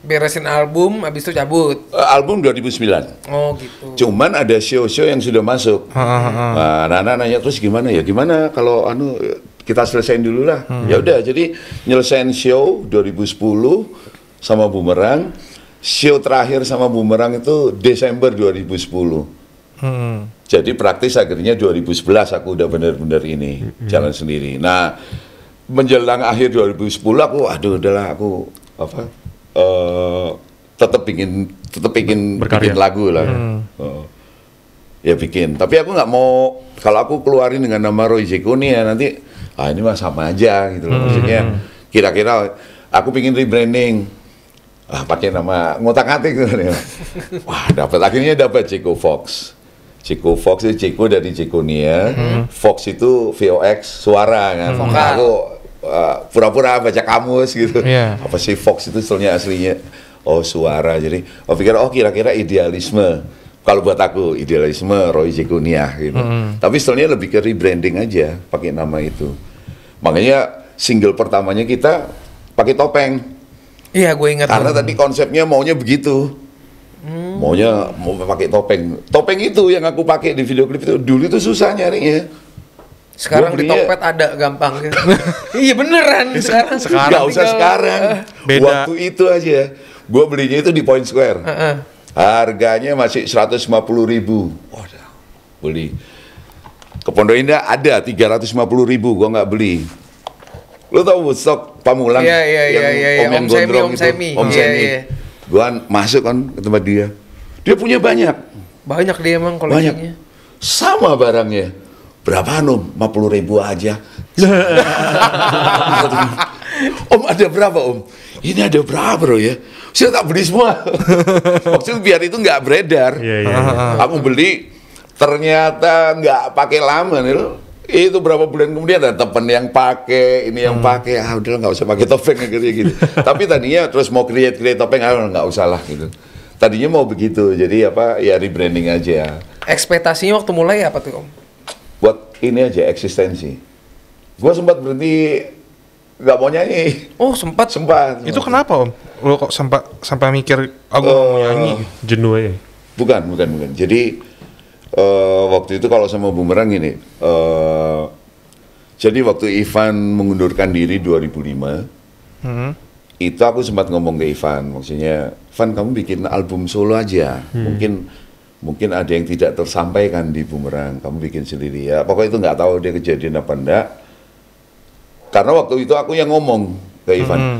beresin album habis itu cabut. Eh, album 2009. Oh gitu. Cuman ada show-show yang sudah masuk. Nah, Nana nanya terus gimana ya? Gimana kalau anu kita selesaiin dulu lah. Hmm. Ya udah jadi nyelesain show 2010 sama Bumerang show terakhir sama Bumerang itu Desember 2010. Hmm. Jadi praktis akhirnya 2011 aku udah bener-bener ini hmm. jalan sendiri. Nah menjelang akhir 2010 aku aduh udahlah aku apa uh, eh, tetap bikin tetap bikin Berkarya. bikin lagu lah. Hmm. Uh, ya bikin. Tapi aku nggak mau kalau aku keluarin dengan nama Roy Zekuni ya nanti ah ini mah sama aja gitu loh. Hmm. Maksudnya kira-kira aku bikin rebranding ah, pakai nama ngotak atik tuh nih. Wah dapat akhirnya dapat ciku Fox. ciku Fox itu ciku dari Nia hmm. Fox itu VOX suara kan. Hmm. Nah, aku pura ah, pura-pura baca kamus gitu. Yeah. Apa sih Fox itu soalnya aslinya? Oh suara. Jadi aku pikir oh kira-kira idealisme. Kalau buat aku idealisme Roy Nia gitu. Hmm. Tapi soalnya lebih ke rebranding aja pakai nama itu. Makanya single pertamanya kita pakai topeng. Iya, gue ingat. Karena tadi konsepnya maunya begitu. Hmm. Maunya mau pakai topeng. Topeng itu yang aku pakai di video klip itu dulu itu susah nyarinya. Sekarang di topet ada gampang. iya beneran sekarang. Sekarang Gak usah eh. sekarang. beda. Waktu itu aja. Gue belinya itu di Point Square. Uh -uh. Harganya masih 150 ribu. Waduh, beli. Ke Pondok Indah ada 350 ribu, gue nggak beli. Lu tau Woodstock Pamulang? yeah, iya, iya, yeah, yeah. Om, om, om Gondrong Semi, Om itu. Semi. Om iya, Semi. Yeah, Gua masuk kan ke tempat dia. Dia punya banyak. Banyak dia emang koleksinya. Banyak. Sama barangnya. berapa om? 50 ribu aja. om ada berapa om? Ini ada berapa bro ya? Saya tak beli semua. Maksud biar itu nggak beredar. Yeah, yeah, yeah. Aku beli ternyata nggak pakai lama nih itu berapa bulan kemudian ada temen yang pakai ini yang hmm. pakai ah udah nggak usah pakai topeng gitu, gitu tapi tadinya terus mau create create topeng ah nggak usah lah gitu tadinya mau begitu jadi apa ya rebranding aja ekspektasinya waktu mulai apa tuh om buat ini aja eksistensi gue sempat berhenti nggak mau nyanyi oh sempat sempat itu kenapa om lo kok sempat sampai mikir aku oh, mau eh, nyanyi jenuh ya bukan bukan bukan jadi uh, waktu itu kalau sama bumerang ini, uh, eh, jadi waktu Ivan mengundurkan diri 2005 hmm. itu aku sempat ngomong ke Ivan maksudnya Ivan kamu bikin album solo aja hmm. mungkin mungkin ada yang tidak tersampaikan di bumerang kamu bikin sendiri ya pokoknya itu nggak tahu dia kejadian apa enggak karena waktu itu aku yang ngomong ke Ivan -hmm.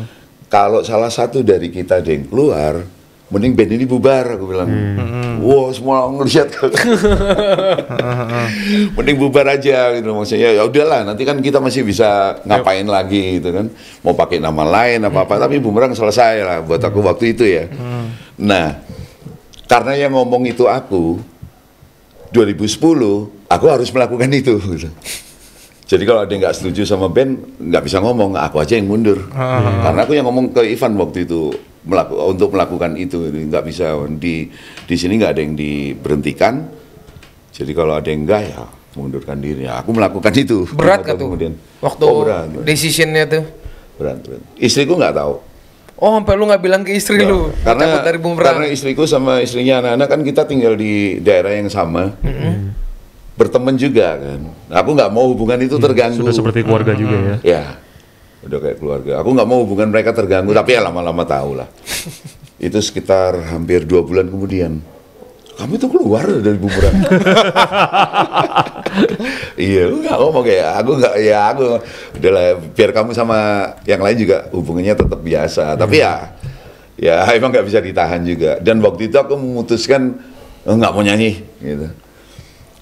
kalau salah satu dari kita ada yang keluar mending band ini bubar aku bilang hmm. wow semua ngeriset mending bubar aja gitu maksudnya ya udahlah nanti kan kita masih bisa ngapain yep. lagi gitu kan mau pakai nama lain apa apa hmm. tapi bumerang selesai lah buat aku waktu itu ya hmm. nah karena yang ngomong itu aku 2010 aku harus melakukan itu gitu. Jadi kalau ada yang nggak setuju sama band, nggak bisa ngomong. Aku aja yang mundur. Hmm. Karena aku yang ngomong ke Ivan waktu itu melaku, untuk melakukan itu gitu. nggak bisa di di sini nggak ada yang diberhentikan jadi kalau ada yang enggak ya mundurkan diri ya, aku melakukan itu berat kan tuh kemudian waktu oh, berat, berat. decisionnya tuh berat, berat. istriku nggak tahu Oh, sampai lu nggak bilang ke istri nah, lu? Karena dari Karena istriku sama istrinya anak-anak kan kita tinggal di daerah yang sama. Mm -hmm. Berteman juga kan. Aku nggak mau hubungan itu terganggu. Sudah seperti keluarga mm -hmm. juga ya. Ya udah kayak keluarga aku nggak mau hubungan mereka terganggu tapi ya lama-lama tahu lah itu sekitar hampir dua bulan kemudian kamu itu keluar dari bumerang iya lu nggak ngomong kayak aku nggak ya aku udahlah biar kamu sama yang lain juga hubungannya tetap biasa tapi ya ya emang nggak bisa ditahan juga dan waktu itu aku memutuskan oh, nggak mau nyanyi gitu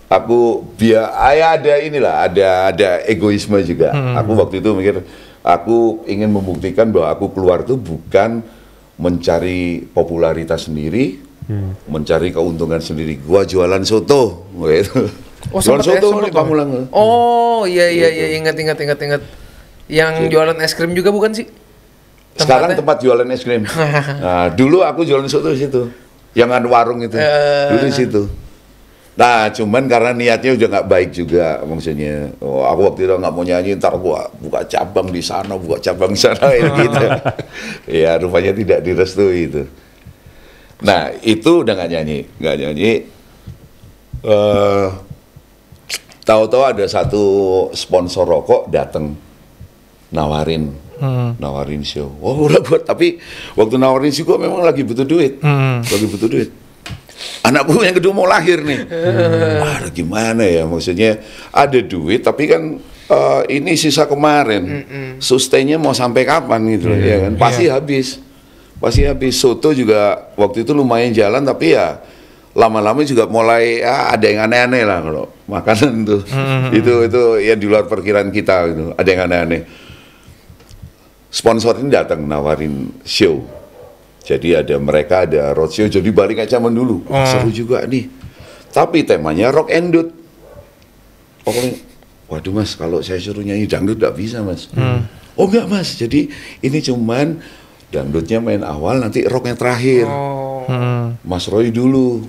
aku biar ayah ya ada inilah ada ada egoisme juga hmm. aku waktu itu mikir aku ingin membuktikan bahwa aku keluar itu bukan mencari popularitas sendiri, hmm. mencari keuntungan sendiri. Gua jualan soto, gitu. Oh, jualan ya, soto ya, Pamulang. Oh, iya iya gitu. iya ingat ingat ingat ingat. Yang Jadi, jualan es krim juga bukan sih? Tempatnya? Sekarang tempat jualan es krim. nah, dulu aku jualan soto di situ. Yang warung itu. Uh, dulu di situ. Nah, cuman karena niatnya udah nggak baik juga, maksudnya. Oh, aku waktu itu nggak mau nyanyi, ntar gua buka cabang di sana, buka cabang di sana, ya gitu. ya, rupanya tidak direstui itu. Nah, itu udah nggak nyanyi, nggak nyanyi. Uh, Tahu-tahu ada satu sponsor rokok datang nawarin, hmm. nawarin show. Wah, oh, udah buat. Tapi waktu nawarin sih, gua memang lagi butuh duit, hmm. lagi butuh duit anak gue yang kedua mau lahir nih. Hmm. Aduh gimana ya maksudnya ada duit tapi kan uh, ini sisa kemarin. Sustainnya mau sampai kapan gitu loh ya kan. Pasti yeah. habis. Pasti habis soto juga waktu itu lumayan jalan tapi ya lama-lama juga mulai ya, ada yang aneh-aneh lah kalau makanan tuh. itu itu ya di luar perkiraan kita gitu. Ada yang aneh-aneh. Sponsor ini datang nawarin show jadi ada mereka ada roadshow jadi balik aja zaman dulu. Hmm. Seru juga nih. Tapi temanya rock and dude. Pokoknya waduh Mas kalau saya suruh nyanyi dangdut nggak bisa Mas. Hmm. Oh enggak Mas. Jadi ini cuman dangdutnya main awal nanti rocknya terakhir. Oh. Hmm. Mas Roy dulu.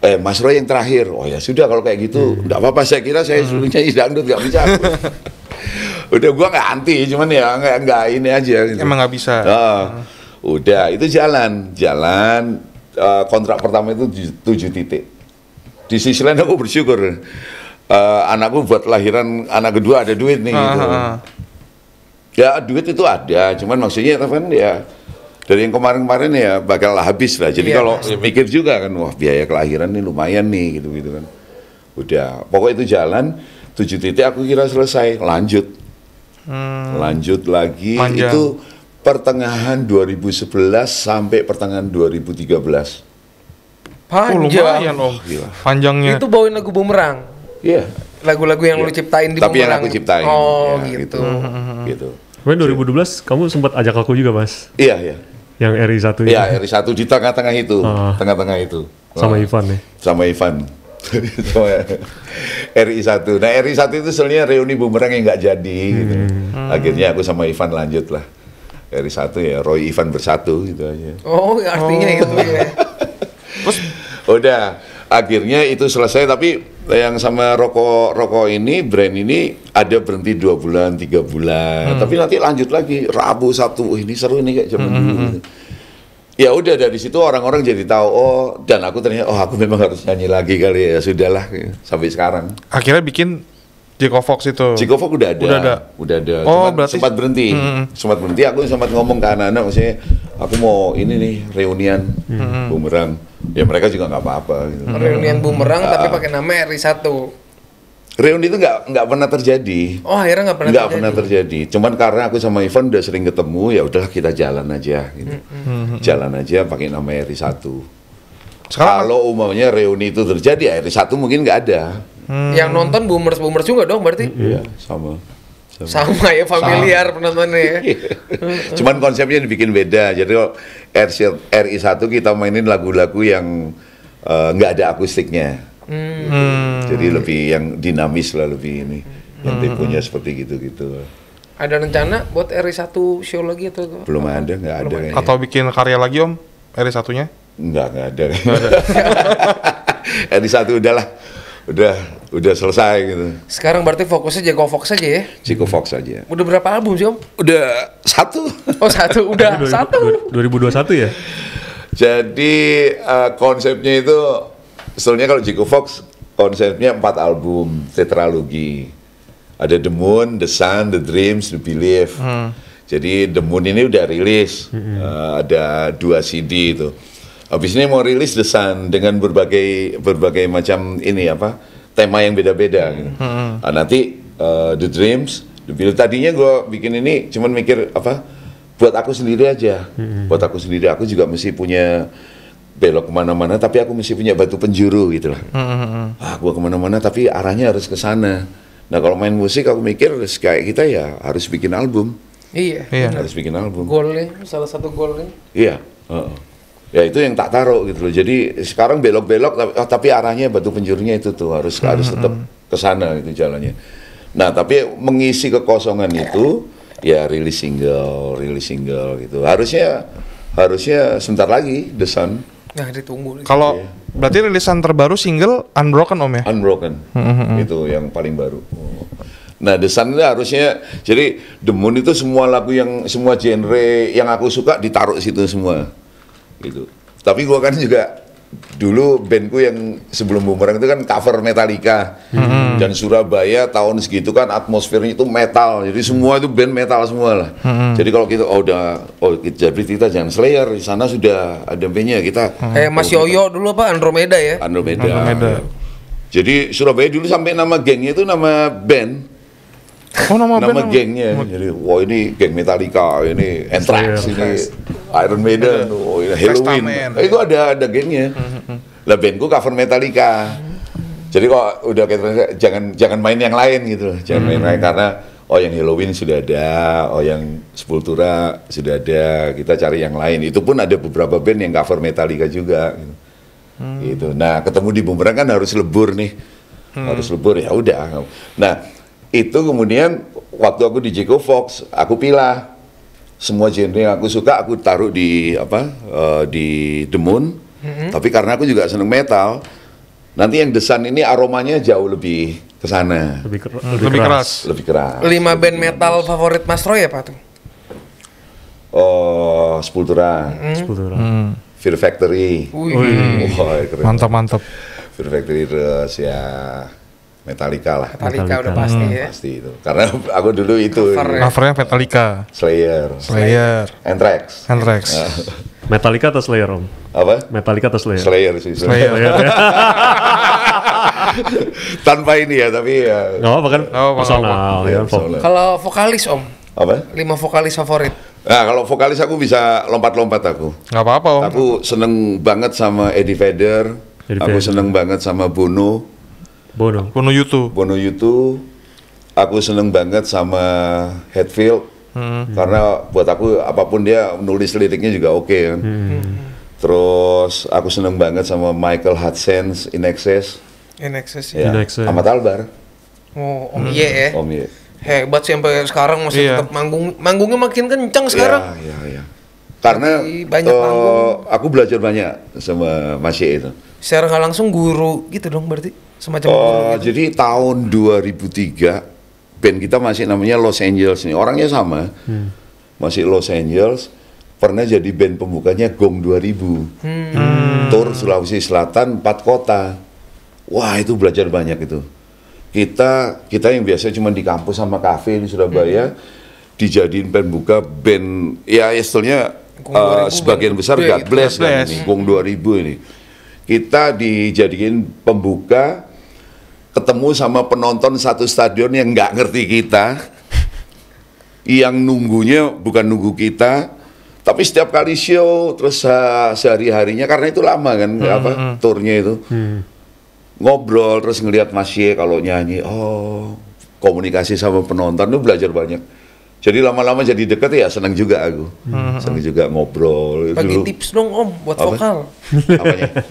Eh Mas Roy yang terakhir. Oh ya sudah kalau kayak gitu enggak hmm. apa-apa saya kira saya hmm. suruh nyanyi dangdut nggak bisa. Udah gua nggak anti cuman ya nggak ini aja gitu. Emang nggak bisa. Nah, Hmm Udah, itu jalan, jalan uh, kontrak pertama itu tujuh titik. Di sisi lain aku bersyukur uh, anakku buat lahiran anak kedua ada duit nih. Ah, gitu. Ah, ah. Ya duit itu ada, cuman maksudnya kan ya dari yang kemarin-kemarin ya bakal habis lah. Jadi iya, kalau iya, iya. pasti. mikir juga kan, wah biaya kelahiran ini lumayan nih gitu-gitu kan. Udah, pokok itu jalan tujuh titik aku kira selesai, lanjut, hmm. lanjut lagi Panjang. itu pertengahan 2011 sampai pertengahan 2013. Panjang. Oh, belas loh. Oh, Panjangnya. Itu bawain lagu bumerang. Iya. Yeah. Lagu-lagu yang yeah. lu iya. ciptain di Tapi bumerang. Tapi yang aku ciptain. Oh, ya, gitu. Gitu. Mm-hmm. mm-hmm. gitu. Kemudian 2012 kamu sempat ajak aku juga, Mas. Iya, iya. Yang RI satu Iya, RI satu di tengah-tengah itu. Ah. Tengah-tengah itu. Sama Ivan ah. Ivan ya. Sama Ivan. RI satu Nah, RI satu itu sebenarnya reuni bumerang yang nggak jadi gitu. hmm. gitu. Akhirnya aku sama Ivan lanjut lah dari satu ya Roy Ivan bersatu gitu aja. Oh, artinya oh. itu ya. Terus udah akhirnya itu selesai tapi yang sama rokok rokok ini brand ini ada berhenti dua bulan tiga bulan hmm. tapi nanti lanjut lagi Rabu Sabtu ini seru nih kayak zaman hmm. dulu hmm, gitu. hmm. ya udah dari situ orang-orang jadi tahu oh dan aku ternyata oh aku memang harus nyanyi lagi kali ya sudahlah sampai sekarang akhirnya bikin Jiko Fox itu. Jiko Fox udah ada. Udah ada. Udah ada. Oh, sempat, berarti sempat berhenti. Hmm, hmm. Sempat berhenti aku sempat ngomong ke anak-anak maksudnya aku mau ini nih reunian hmm. hmm. bumerang. Ya mereka juga nggak apa-apa gitu. Hmm. Reunian bumerang hmm. tapi ah. pakai nama ri satu Reuni itu nggak nggak pernah terjadi. Oh akhirnya nggak pernah. Nggak pernah terjadi. Cuman karena aku sama Ivan udah sering ketemu ya udahlah kita jalan aja gitu. Hmm. hmm. Jalan aja pakai nama ri satu kalau umumnya reuni itu terjadi ya ri satu mungkin nggak ada. Hmm. Yang nonton boomers boomers juga dong berarti? Iya, sama. Sama, ya, sama ya familiar sama. penontonnya ya. Iya. Cuman konsepnya dibikin beda. Jadi kalau RI 1 kita mainin lagu-lagu yang eh, nggak uh, ada akustiknya. Hmm. Jadi lebih yang dinamis lah lebih ini. Hmm. Yang tipunya seperti gitu-gitu. Ada rencana buat RI 1 show lagi atau Belum apa? ada, nggak ada. Kayaknya. Atau bikin karya lagi Om? RI satunya? Nggak nggak ada. Enggak ada. RI 1 udahlah. Udah udah selesai gitu. Sekarang berarti fokusnya Jago Fox aja ya? Jago Fox aja. Udah berapa album sih Om? Udah satu. Oh satu, udah dua, satu. 2021 ya? Jadi uh, konsepnya itu, sebenarnya kalau Jago Fox konsepnya empat album tetralogi. Ada The Moon, The Sun, The Dreams, The Belief. Hmm. Jadi The Moon ini udah rilis, hmm. uh, ada dua CD itu. Habis ini mau rilis The Sun dengan berbagai berbagai macam ini apa? tema yang beda-beda. Hmm. Gitu. Hmm. Nah, nanti uh, The Dreams, The Build. Tadinya gue bikin ini cuman mikir apa? Buat aku sendiri aja. Hmm. Buat aku sendiri. Aku juga mesti punya belok kemana-mana, tapi aku mesti punya batu penjuru gitu lah. Hmm. hmm, hmm. Ah, gue kemana-mana, tapi arahnya harus ke sana. Nah kalau main musik aku mikir kayak kita ya harus bikin album. Iya. iya. Harus bikin album. Goalnya, salah satu golnya. Iya. Uh -uh ya itu yang tak taruh gitu loh jadi sekarang belok-belok tapi, oh, tapi arahnya batu penjurnya itu tuh harus hmm. harus hmm, tetap hmm. ke sana itu jalannya nah tapi mengisi kekosongan itu ya rilis single rilis single gitu harusnya harusnya sebentar lagi The Sun nah ditunggu kalau ya. berarti rilisan terbaru single Unbroken om ya Unbroken hmm, hmm. itu yang paling baru Nah, The Sun itu harusnya jadi The Moon itu semua lagu yang semua genre yang aku suka ditaruh situ semua gitu tapi gua kan juga dulu bandku yang sebelum bumerang itu kan cover Metallica hmm. dan Surabaya tahun segitu kan atmosfernya itu metal jadi semua itu band metal semua lah hmm. jadi kalau kita oh udah oh jadi kita jangan Slayer di sana sudah ada bandnya kita hmm. eh Mas oh, Yoyo kita, dulu apa Andromeda ya Andromeda, Andromeda. jadi Surabaya dulu sampai nama gengnya itu nama band Oh nama, nama band gengnya. Nama. Jadi wah ini geng Metallica, ini Anthrax, iya, ini Iron Maiden, iya. oh ini Halloween. Eh, itu ada ada gengnya. Hmm, hmm, hmm. Lah bandku cover Metallica. Jadi kok udah kayak jangan jangan main yang lain gitu, jangan hmm. main lain karena oh yang Halloween sudah ada, oh yang Sepultura sudah ada, kita cari yang lain. Itu pun ada beberapa band yang cover Metallica juga. Gitu. Hmm. gitu. Nah ketemu di Bumerang kan harus lebur nih, hmm. harus lebur ya udah. Nah itu kemudian waktu aku di Jeko Fox aku pilih semua genre yang aku suka aku taruh di apa uh, di The Moon mm-hmm. tapi karena aku juga seneng metal nanti yang desain ini aromanya jauh lebih ke sana lebih, ker- mm, lebih, lebih keras. keras lebih keras lima band metal favorit Mas Roy apa tuh Oh, Sepultura. Mm. Sepultura. Mm. Fear Factory. Wih. Wih. Mantap mantap. Fear Factory terus ya Metallica lah. Metallica, Metallica. udah pasti hmm. ya. Pasti itu. Karena aku dulu itu. Ya. Covernya ya. Metallica. Slayer. Slayer. Anthrax. Anthrax. Ah. Metallica atau Slayer om? Apa? Metallica atau Slayer? Slayer sih. Slayer. Slayer. Ya. Tanpa ini ya tapi ya. Oh, bahkan oh, personal. Ya, kan, personal. Kalau vokalis om? Apa? Lima vokalis favorit. Nah, kalau vokalis aku bisa lompat-lompat aku. Gak apa-apa om. Aku seneng banget sama Eddie Vedder. Eddie aku seneng banget sama Bono Bono. Bono YouTube. Bono YouTube, Aku seneng banget sama Headfield hmm. karena buat aku apapun dia nulis liriknya juga oke okay, kan. Hmm. Terus aku seneng banget sama Michael Hudson In Excess. In Excess ya. In Excess. Ahmad Albar. Oh, Om hmm. Ye ya. Om Ye. Hebat sih sampai sekarang masih yeah. tetap manggung manggungnya makin kencang iya, sekarang. Iya, iya, iya. Karena banyak uh, manggung. aku belajar banyak sama Mas Ye itu. Secara nggak langsung guru gitu dong berarti semacam uh, jadi tahun 2003 band kita masih namanya Los Angeles nih orangnya sama hmm. masih Los Angeles pernah jadi band pembukanya Gong 2000 hmm. hmm. tour Sulawesi Selatan empat kota wah itu belajar banyak itu kita kita yang biasa cuma di kampus sama kafe di Surabaya hmm. dijadiin band buka band ya istilahnya ya, uh, eh, sebagian besar God bless, God bless. Kan ini Gong 2000 ini kita dijadikan pembuka ketemu sama penonton satu stadion yang nggak ngerti kita, yang nunggunya bukan nunggu kita, tapi setiap kali show terus sehari harinya karena itu lama kan hmm, apa hmm. hmm. turnya itu hmm. ngobrol terus ngelihat Mas Ye kalau nyanyi oh komunikasi sama penonton itu belajar banyak jadi lama-lama jadi deket ya seneng juga aku hmm, hmm, hmm. seneng juga ngobrol bagi dulu. tips dong om buat apa? vokal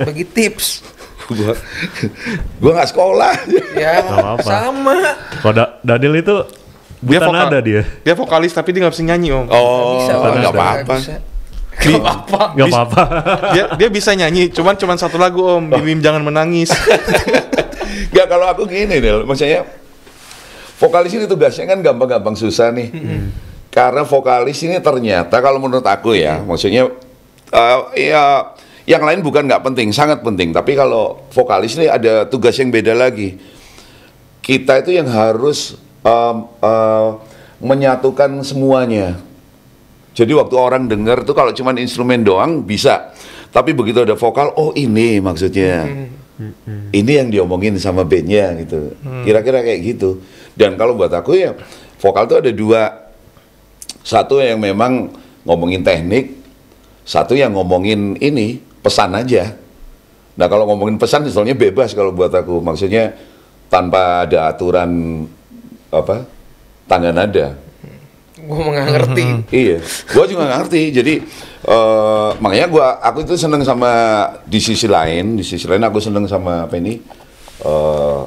bagi tips gua gua nggak sekolah ya apa -apa. sama kok da Daniel itu dia vokal ada dia dia vokalis tapi dia nggak bisa nyanyi om oh nggak apa-apa nggak apa-apa. apa-apa. Dia, dia bisa nyanyi, cuman cuman satu lagu om, Bimim oh. jangan menangis. nggak kalau aku gini Del, maksudnya vokalis ini tugasnya kan gampang-gampang susah nih. Hmm. Karena vokalis ini ternyata kalau menurut aku ya, maksudnya uh, ya yang lain bukan nggak penting, sangat penting. Tapi kalau vokalis ini ada tugas yang beda lagi. Kita itu yang harus um, uh, menyatukan semuanya. Jadi waktu orang dengar tuh kalau cuman instrumen doang bisa. Tapi begitu ada vokal, oh ini maksudnya. Ini yang diomongin sama bandnya gitu. Mm. Kira-kira kayak gitu. Dan kalau buat aku ya vokal tuh ada dua. Satu yang memang ngomongin teknik, satu yang ngomongin ini pesan aja. Nah kalau ngomongin pesan misalnya bebas kalau buat aku maksudnya tanpa ada aturan apa tanda nada. Gue nggak ngerti. iya, gue juga nggak ngerti. Jadi uh, makanya gue aku itu seneng sama di sisi lain, di sisi lain aku seneng sama apa ini uh,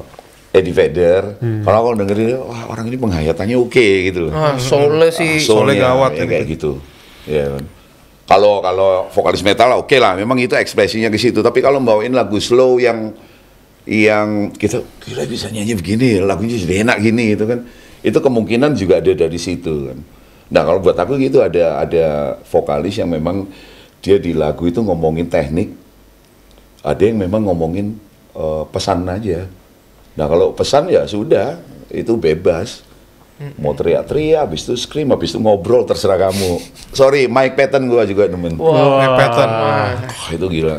Eddie Vedder. Hmm. Kalau aku dengerin, wah orang ini penghayatannya oke okay, gitu Ah, soleh sih, ah, soleh gawat ya, gitu. kayak gitu. gitu. Ya kalau kalau vokalis metal oke okay lah memang itu ekspresinya ke situ tapi kalau bawain lagu slow yang yang kita kira bisa nyanyi begini lagunya sudah enak gini itu kan itu kemungkinan juga ada dari situ kan nah kalau buat aku gitu ada ada vokalis yang memang dia di lagu itu ngomongin teknik ada yang memang ngomongin uh, pesan aja nah kalau pesan ya sudah itu bebas hmm Mau teriak-teriak, habis itu scream, habis itu ngobrol terserah kamu. Sorry, Mike Patton gua juga nemen. Wow, Oh, Mike Patton. Oh, itu gila.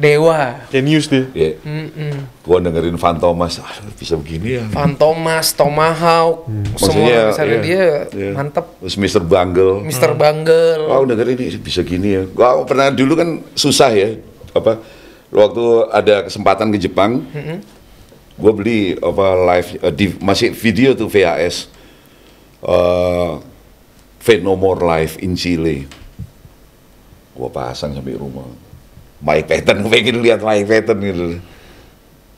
Dewa. Genius dia. Yeah. mm hmm Gua dengerin Fantomas, ah, bisa begini ya. Van Thomas, Tomahawk, hmm. semua misalnya yeah, dia yeah. mantep. Terus Mr. Mister Mr. Hmm. Bungle. dengerin ini bisa gini ya. Gua pernah dulu kan susah ya, apa waktu ada kesempatan ke Jepang, mm-hmm. gue beli apa live uh, di, masih video tuh VHS uh, Fate No More Life in Chile. gue pasang sampai rumah. Mike Patton, pengen lihat Mike Patton gitu.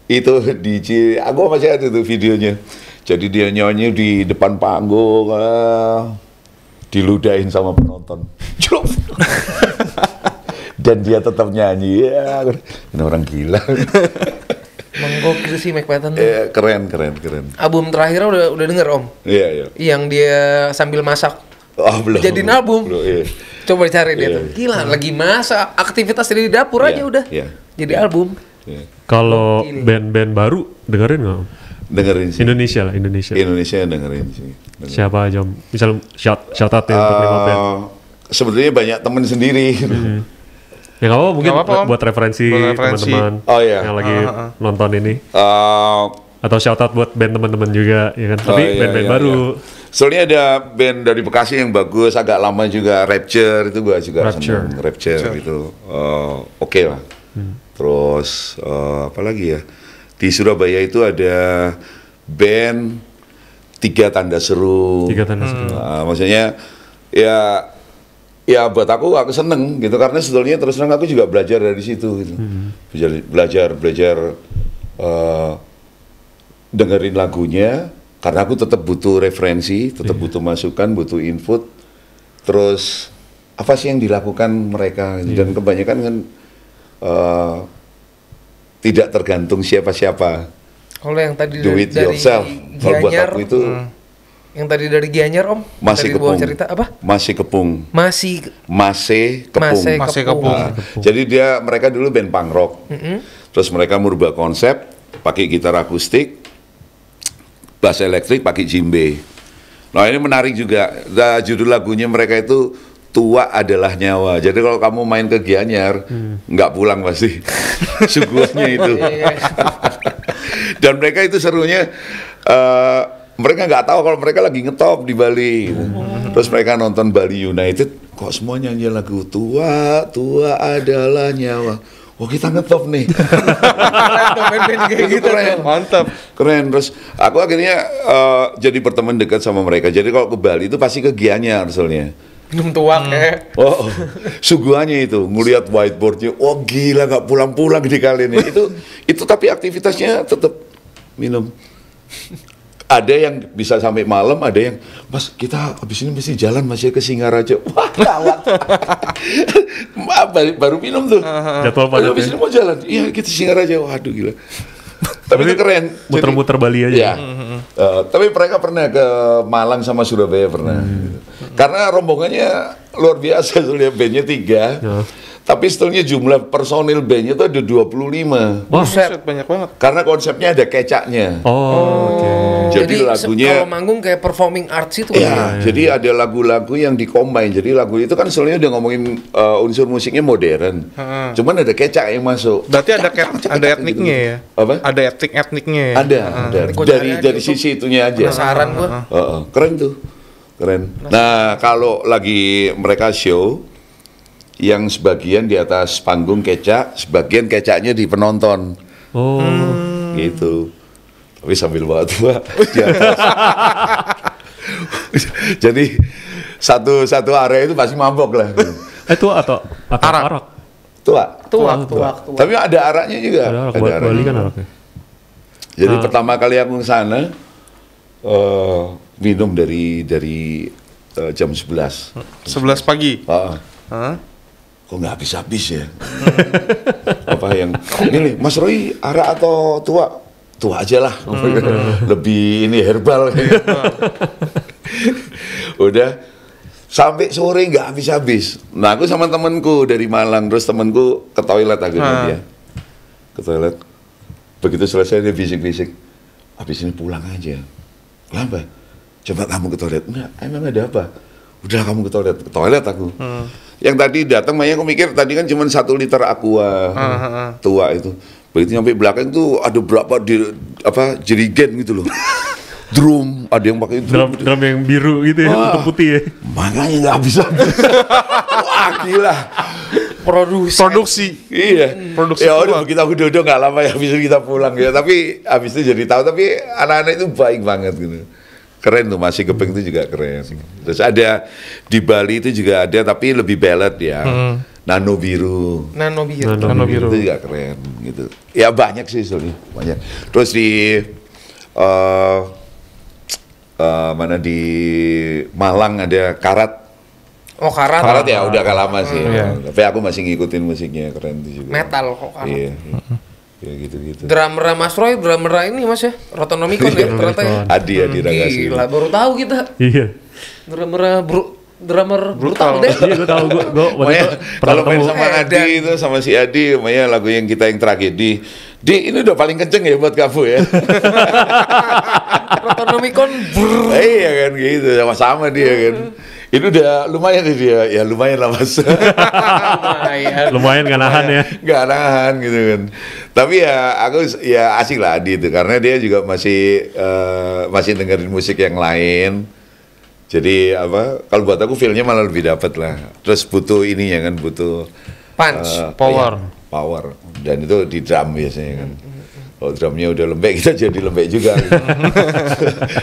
Itu di Chile, aku masih ada tuh videonya. Jadi dia nyanyi di depan panggung, uh, diludahin sama penonton. Dan dia tetap nyanyi. Ya, ini orang gila menggokil gitu sih Mike Patton tuh. Yeah, keren, keren, keren. Album terakhir udah udah denger Om? Iya, yeah, iya. Yeah. Yang dia sambil masak. Oh, belum. Jadiin album. Belum, iya. Coba cari dia iya. tuh. Gila, hmm. lagi masak, aktivitas di dapur aja iya, udah. Iya. Jadi iya. album. Kalau band-band baru dengerin nggak? dengerin sih. Indonesia lah, Indonesia. Indonesia yang dengerin sih. Dengerin. Siapa aja? Misal shout shout out ya uh, untuk lima eh, band. Sebetulnya banyak temen sendiri. Mm -hmm. Ya nggak apa-apa mungkin gak apa, buat referensi, referensi. teman-teman oh, iya. yang lagi uh, uh, uh. nonton ini. Uh, Atau shout out buat band teman-teman juga, ya kan? Oh, Tapi band iya, band-band iya, baru. Iya. Soalnya ada band dari Bekasi yang bagus, agak lama juga Rapture itu gua juga Rapture, seneng. Rapture Rapture. itu uh, eh, oke okay lah. Hmm. Terus uh, apa lagi ya? Di Surabaya itu ada band tiga tanda seru. Tiga tanda hmm. seru. Hmm. Uh, maksudnya ya ya buat aku aku seneng gitu karena sebetulnya terus terang aku juga belajar dari situ gitu hmm. belajar belajar belajar uh, dengerin lagunya karena aku tetap butuh referensi tetap yeah. butuh masukan butuh input terus apa sih yang dilakukan mereka yeah. dan kebanyakan kan uh, tidak tergantung siapa siapa kalau yang tadi do it dari yourself kalau buat aku itu hmm yang tadi dari Gianyar Om. Masih kepung. cerita apa? Masih kepung. Masih. Masih kepung. Masih kepung. Nah, Jadi dia mereka dulu band punk rock. Mm -hmm. Terus mereka merubah konsep, pakai gitar akustik, bass elektrik, pakai jimbe. Nah ini menarik juga. Nah, judul lagunya mereka itu tua adalah nyawa. Jadi kalau kamu main ke Gianyar, hmm. pulang pasti. Suguhannya itu. Iya, iya. Dan mereka itu serunya. Uh, mereka nggak tahu kalau mereka lagi ngetop di Bali. Terus mereka nonton Bali United, kok semua nyanyi lagu tua, tua adalah nyawa. Oh kita ngetop nih. gitu keren. Mantap. Keren. Terus aku akhirnya uh, jadi berteman dekat sama mereka. Jadi kalau ke Bali itu pasti ke Gianyar soalnya. Minum tuang hmm. eh. Oh, oh. suguhannya itu ngeliat whiteboardnya. Oh gila Gak pulang-pulang di kali ini. Itu itu tapi aktivitasnya tetap minum ada yang bisa sampai malam, ada yang Mas kita habis ini mesti jalan masih ke Singaraja. Wah kawat, baru, minum tuh. Jatuh pada Habis ini mau jalan. Iya kita Singaraja. Waduh gila. tapi itu keren. Muter-muter Bali aja. Ya. Uh, tapi mereka pernah ke Malang sama Surabaya pernah. Hmm. Karena rombongannya luar biasa. Lihat bandnya tiga. Ya. Tapi sebetulnya jumlah personil bandnya itu ada 25. lima. Buset, banyak banget. Karena konsepnya ada kecaknya. Oh, oh okay. jadi, jadi lagunya kalau manggung kayak performing arts itu ya, ya, jadi iya. ada lagu-lagu yang dikombin. Jadi lagu itu kan sebetulnya udah ngomongin uh, unsur musiknya modern. Hmm. Cuman ada kecak yang masuk. Berarti ada cak, ada etniknya ya? Apa? Ada etnik etniknya ya? Ada, hmm. ada. Dari dari, dari sisi itunya aja. Saran gua. Uh, uh, keren tuh. Keren. Nah, kalau lagi mereka show yang sebagian di atas panggung kecak, sebagian kecaknya di penonton. Oh. Hmm. Gitu. Tapi sambil bawa tua Jadi satu satu area itu pasti mabok lah. Eh tua atau atau arak? arak? Tua. Tua, oh, tua, tua. Tapi ada araknya juga. Ada arak, ada arak. kan araknya. Jadi nah. pertama kali aku ke sana uh, minum dari dari uh, jam 11. 11 pagi. Uh. Uh kok nggak habis-habis ya apa yang ini Mas Roy arah atau tua tua aja lah hmm. lebih ini herbal udah sampai sore nggak habis-habis nah aku sama temanku dari Malang terus temanku ke toilet akhirnya hmm. dia ke toilet begitu selesai dia bisik-bisik habis ini pulang aja kenapa coba kamu ke toilet enggak emang ada apa udah kamu ke toilet ke toilet aku hmm yang tadi datang makanya aku mikir tadi kan cuma satu liter aqua uh-huh. tua itu begitu sampai belakang tuh ada berapa di apa jerigen gitu loh drum ada yang pakai drum, drum, drum yang biru gitu ya ah, putih ya makanya nggak bisa wah gila produksi produksi iya produksi ya udah kita udah udah nggak lama ya bisa kita pulang ya tapi habis itu jadi tahu tapi anak-anak itu baik banget gitu keren tuh masih kepeng itu juga keren terus ada di Bali itu juga ada tapi lebih belat ya hmm. nano biru nano biru nano, biru. itu juga keren gitu ya banyak sih soalnya banyak terus di uh, uh, mana di Malang ada karat Oh karat. Karat ya udah agak lama ah. sih. Hmm, ya. Tapi aku masih ngikutin musiknya keren itu juga. Metal kok karat. Iya. iya ya gitu-gitu. Drummer Mas Roy, drummer ini Mas ya, Rotonomicon ya iya, ternyata. Ya. Adi Adi hmm, Ragasi. Gila, baru tahu kita. Iya. Drummer bro, drummer brutal, deh. Iya, gue tahu gue gue waktu itu kalau main sama eh, Adi itu sama si Adi, Maya lagu yang kita yang tragedi. Di ini udah paling kenceng ya buat kamu ya. Rotonomicon. Iya kan gitu, sama-sama dia kan. Ini udah lumayan sih dia, ya lumayan lah mas. lumayan, lumayan gak nahan ya. Gak nahan gitu kan tapi ya aku ya asik lah Adi itu karena dia juga masih uh, masih dengerin musik yang lain jadi apa kalau buat aku feelnya malah lebih dapat lah terus butuh ini ya kan butuh punch uh, power ya, power dan itu di drum biasanya kan kalau drumnya udah lembek kita jadi lembek juga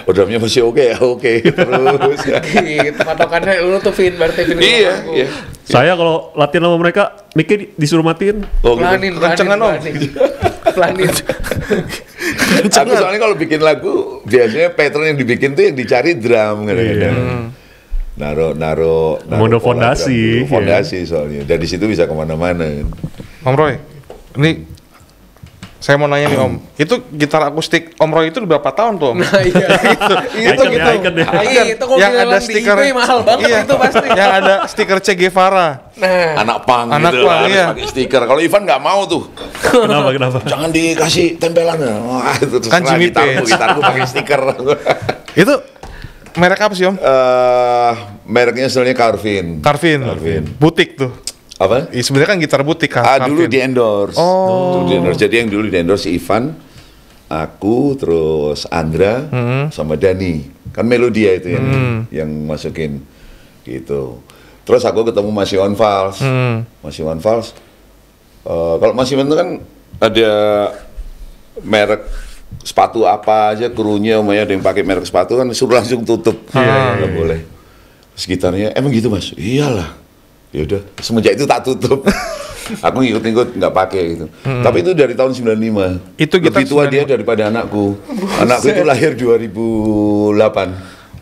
oh, drumnya masih oke okay, ya oke okay, terus gitu patokannya lu tuh fit berarti fin iya, iya. Ya. Saya kalau latihan sama mereka, mikir disuruh matiin. Oh, planin, gitu. Rencangan om. Planin. Aku kan? soalnya kalau bikin lagu, biasanya pattern yang dibikin tuh yang dicari drum gitu. Iya. Kan. Naro, naro, naro Mono fondasi. Drum, fondasi yeah. soalnya. Dan di situ bisa kemana-mana. Om Roy, ini saya mau nanya nih Om, hmm. itu gitar akustik Om Roy itu berapa tahun tuh Om? Nah, iya. itu itu Icon gitu. Icon, ya, icon ya. icon. Iya, itu yang ada stiker mahal banget iya, itu pasti. yang ada stiker Che Guevara. Nah. Anak pang Anak gitu pang, lah, iya. pakai stiker. Kalau Ivan nggak mau tuh. kenapa kenapa? Jangan dikasih tempelan. Wah, itu kan Jimmy gitarku, gitarku pakai stiker. itu merek apa sih Om? Uh, mereknya sebenarnya Carvin. Carvin. Carvin. Butik tuh apa? Ya, sebenarnya kan gitar butik kan. Ah, dulu di endorse. Oh. Dulu di endorse. Jadi yang dulu di endorse Ivan, aku, terus Andra hmm. sama Dani. Kan Melodia itu yang hmm. yang masukin gitu. Terus aku ketemu Mas Iwan Fals. Hmm. Mas Iwan Fals. Uh, kalau Mas Iwan itu kan ada merek sepatu apa aja krunya umumnya ada yang pakai merek sepatu kan suruh langsung tutup. Iya, ah. boleh. sekitarnya emang gitu Mas. Iyalah ya udah semenjak itu tak tutup aku ngikut-ngikut nggak pakai gitu hmm. tapi itu dari tahun 95 itu kita lebih tua 90. dia daripada anakku Buset. anakku itu lahir 2008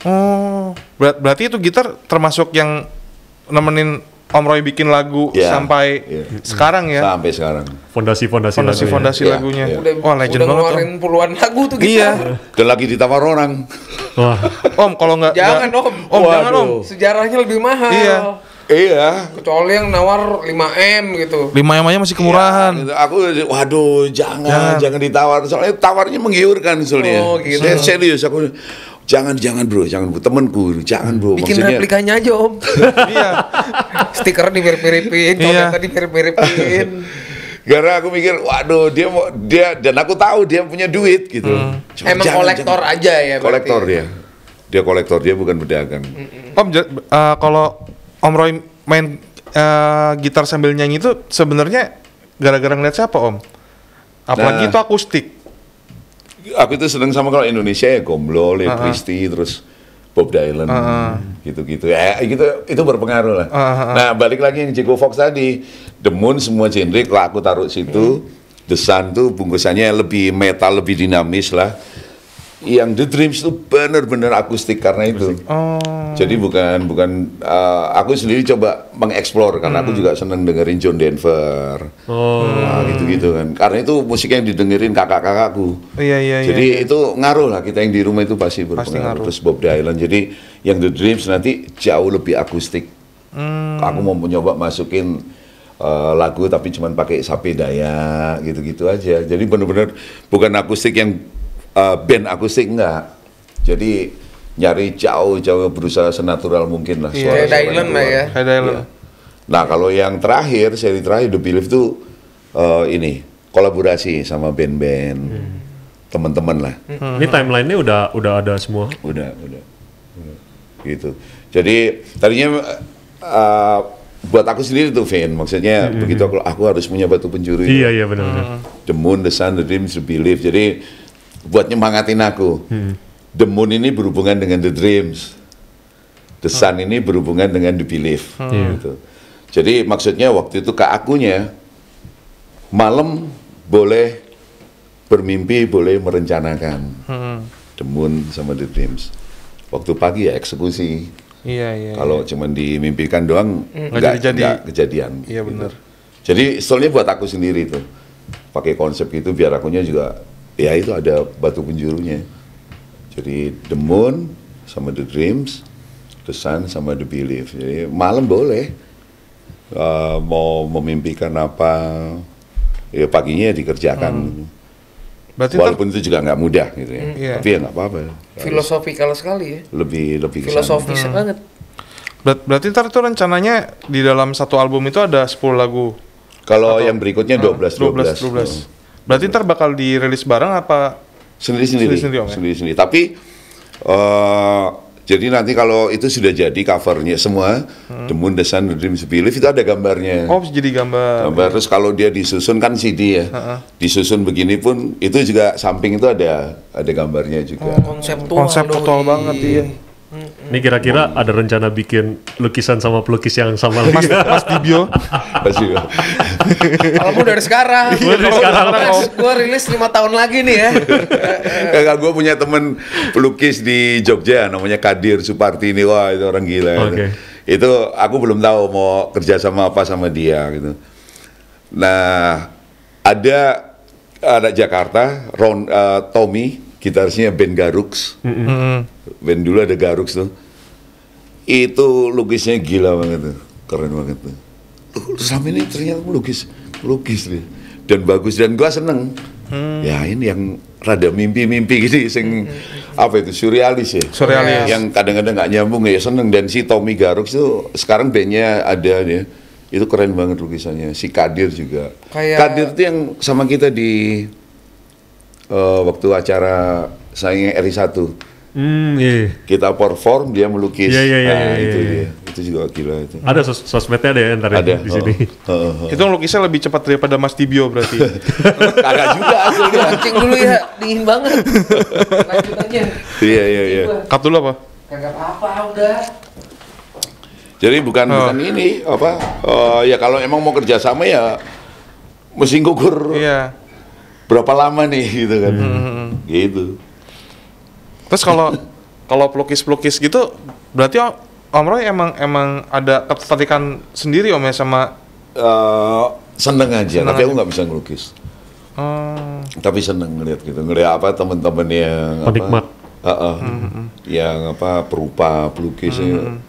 oh ber berarti itu gitar termasuk yang nemenin Om Roy bikin lagu yeah, sampai yeah. sekarang ya. Sampai sekarang. Fondasi-fondasi fondasi-fondasi ya. Ya, lagunya. Oh lagunya. Yeah, yeah. Oh, legend udah banget. puluhan lagu tuh gitu. Iya. Dan lagi ditawar orang. Wah. Om, kalau nggak Jangan, Om. Om, Waduh. jangan, Om. Sejarahnya lebih mahal. Iya. Iya. Kecuali yang nawar 5 m gitu. 5 m aja masih kemurahan. Iya, gitu. Aku waduh jangan, jangan jangan ditawar soalnya tawarnya menggiurkan soalnya. Oh gitu. Saya serius aku jangan jangan bro jangan bro temanku jangan bro bikin Maksudnya, replikanya aja om iya stiker di mirip miripin iya. tadi mirip miripin karena aku mikir waduh dia mau dia dan aku tahu dia punya duit gitu hmm. Cuma, emang jangan, kolektor jangan. aja ya kolektor berarti. Ya? dia dia kolektor dia bukan pedagang om uh, kalau Om Roy main uh, gitar sambil nyanyi itu sebenarnya gara-gara ngeliat siapa Om? Apalagi nah, itu akustik. Aku itu seneng sama kalau Indonesia ya Gomblo, Lee ya, uh -huh. Christy, terus Bob Dylan, gitu-gitu. Uh Eh, gitu itu berpengaruh lah. Uh -huh. Nah balik lagi yang Jago Fox tadi, The Moon semua genre kalau aku taruh situ, hmm. The Sun tuh bungkusannya lebih metal, lebih dinamis lah yang The Dreams itu benar-benar akustik karena itu. Oh. Jadi bukan bukan uh, aku sendiri coba mengeksplor karena hmm. aku juga seneng dengerin John Denver. Oh. Nah, gitu-gitu kan. Karena itu musik yang didengerin kakak-kakakku. Oh, iya iya Jadi iya, iya. itu ngaruh lah kita yang di rumah itu pasti berpengaruh pasti terus Bob Dylan. Jadi yang The Dreams nanti jauh lebih akustik. Hmm. Aku mau mencoba masukin uh, lagu tapi cuman pakai sapi daya gitu-gitu aja. Jadi bener-bener bukan akustik yang uh, band akustik enggak. Jadi nyari jauh-jauh berusaha senatural mungkin lah. Iya. Suara Yeah. Island lah ya. Head iya. Nah kalau yang terakhir, seri terakhir The Belief tuh uh, ini kolaborasi sama band-band hmm. teman-teman lah. Hmm. Ini timelinenya udah udah ada semua. Udah udah. Gitu. Jadi tadinya uh, buat aku sendiri tuh Vin, maksudnya -hmm. begitu aku aku harus punya batu penjuru. Iya iya benar. benar hmm. The moon, the sun, the dreams, the belief. Jadi buat nyemangatin aku. Hmm. The Moon ini berhubungan dengan The Dreams. The Sun oh. ini berhubungan dengan The Belief. Hmm. Iya. Gitu. Jadi maksudnya waktu itu ke akunya malam boleh bermimpi, boleh merencanakan. Hmm. The Moon sama The Dreams. Waktu pagi ya eksekusi. Iya, iya. Kalau iya. cuman dimimpikan doang mm. jadi nggak kejadian. Iya gitu. benar. Jadi soalnya buat aku sendiri itu. Pakai konsep itu biar akunya juga ya itu ada batu penjurunya. Jadi the moon sama the dreams, the sun sama the belief. Jadi malam boleh uh, mau memimpikan apa, ya paginya dikerjakan. Hmm. Berarti Walaupun itu juga nggak mudah gitu ya, hmm, yeah. tapi ya nggak apa-apa. Filosofi kalau sekali ya. Lebih lebih filosofi hmm. banget. berarti ntar itu rencananya di dalam satu album itu ada 10 lagu. Kalau yang berikutnya 12 12 12. 12. 12. 12. Berarti ntar bakal dirilis bareng apa sendiri-sendiri? Sendiri-sendiri. Ya? Sendiri-sendiri. Tapi uh, jadi nanti kalau itu sudah jadi covernya semua, hmm. The Moon, The Sun, The Dreams, Belief, itu ada gambarnya. Oh, jadi gambar. Gambar. Ya. Terus kalau dia disusun kan CD ya. Uh-uh. Disusun begini pun itu juga samping itu ada ada gambarnya juga. Oh, konseptual. Konseptual iya. banget iya. Ini kira-kira ada rencana bikin lukisan sama pelukis yang sama lagi. Mas, Mas Bibio. Mas Bibio. Kalau mau dari sekarang. Gue dari sekarang. Gue rilis 5 tahun lagi nih ya. Kakak gue punya temen pelukis di Jogja namanya Kadir Supartini. Wah itu orang gila. Okay. Itu. itu aku belum tahu mau kerja sama apa sama dia gitu. Nah ada anak Jakarta, Ron, uh, Tommy gitarisnya Ben Garux. Mm -hmm. Ben dulu ada Garux tuh. Itu lukisnya gila banget tuh. Keren banget tuh. Sampai ini ternyata lukis, lukis nih. Dan bagus dan gua seneng. Hmm. Ya ini yang rada mimpi-mimpi gitu sing hmm. apa itu surrealis ya. Surrealis. Yang kadang-kadang nggak nyambung ya seneng dan si Tommy Garux tuh sekarang bandnya ada ya. Itu keren banget lukisannya. Si Kadir juga. Kayak... Kadir tuh yang sama kita di uh, waktu acara saing RI1. Hmm, iya. Kita perform dia melukis. Iya, iya, iya. Nah, iya, itu iya. dia. Itu juga gila itu. Ada sos sosmednya ada ya ntar ya, ada. di sini. Oh, oh, oh. oh. Itu melukisnya lebih cepat daripada Mas Tibio berarti. Kagak juga asli. Kencing dulu ya, dingin banget. Lanjut aja. Iya, iya, iya. Kap dulu apa? Kagak apa-apa udah. Jadi bukan oh. bukan ini apa? Uh, ya kalau emang mau kerjasama ya mesti gugur. Iya berapa lama nih gitu kan hmm. gitu terus kalau kalau pelukis pelukis gitu berarti om Roy emang emang ada ketertarikan sendiri om ya sama uh, seneng aja seneng tapi aja. aku nggak bisa ngelukis hmm. tapi seneng ngeliat gitu ngeliat apa temen-temen yang penikmat apa, uh -uh, hmm. yang apa perupa pelukis hmm. Ya. hmm, hmm.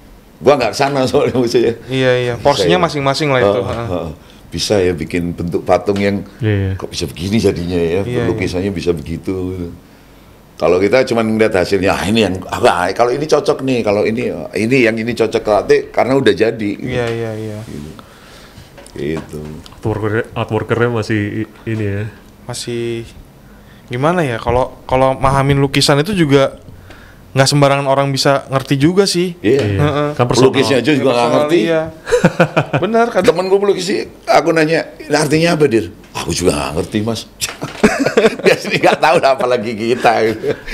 gua nggak sana soalnya maksudnya iya iya porsinya masing-masing lah itu uh, uh, uh bisa ya bikin bentuk patung yang yeah, iya. kok bisa begini jadinya ya yeah, iya. lukisannya yeah. bisa begitu kalau kita cuma ngeliat hasilnya ah, ini yang apa ah, kalau ini cocok nih kalau ini ini yang ini cocok kelate karena udah jadi iya iya iya itu gitu. artworker artworkernya masih ini ya masih gimana ya kalau kalau mahamin lukisan itu juga nggak sembarangan orang bisa ngerti juga sih. Iya. iya. Kan pelukisnya aja juga nggak iya, ngerti. Iya. Benar. Kan. Temen gue pelukis sih, aku nanya, artinya apa dir? Aku juga nggak ngerti mas. Biasanya nggak tahu lah, apalagi kita.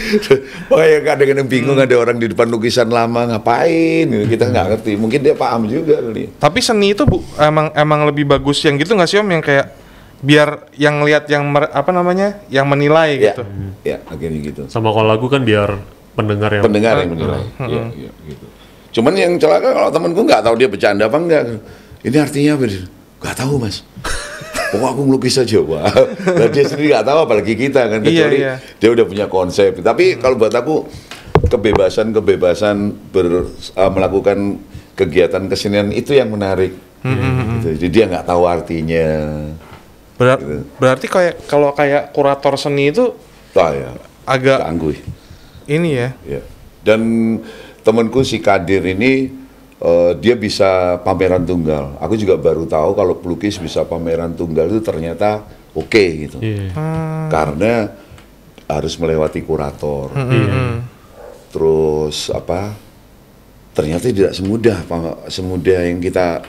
Makanya kadang-kadang bingung hmm. ada orang di depan lukisan lama ngapain, gitu, kita nggak ngerti. Mungkin dia paham juga kali. Tapi seni itu bu, emang emang lebih bagus yang gitu nggak sih om yang kayak biar yang lihat yang apa namanya yang menilai ya, gitu. Iya, akhirnya gitu. Sama kalau lagu kan biar pendengar yang pendengar yang menilai. Hmm. Ya, ya, gitu. Cuman yang celaka kalau temanku nggak tahu dia bercanda apa enggak. Ini artinya apa? Gak tahu mas. Pokok aku ngelukis aja wah Dan dia sendiri nggak tahu apalagi kita kan iya, kecuali iya, iya. dia udah punya konsep. Tapi hmm. kalau buat aku kebebasan kebebasan ber uh, melakukan kegiatan kesenian itu yang menarik. Hmm. hmm, hmm gitu. Jadi dia nggak tahu artinya. Berar gitu. Berarti kayak kalau kayak kurator seni itu. Nah, ya. agak Tangguh ini ya. ya. Dan temanku si Kadir ini uh, dia bisa pameran tunggal. Aku juga baru tahu kalau pelukis bisa pameran tunggal itu ternyata oke okay, gitu. Yeah. Iya. Hmm. Karena harus melewati kurator. Hmm. Hmm. Terus apa? Ternyata tidak semudah semudah yang kita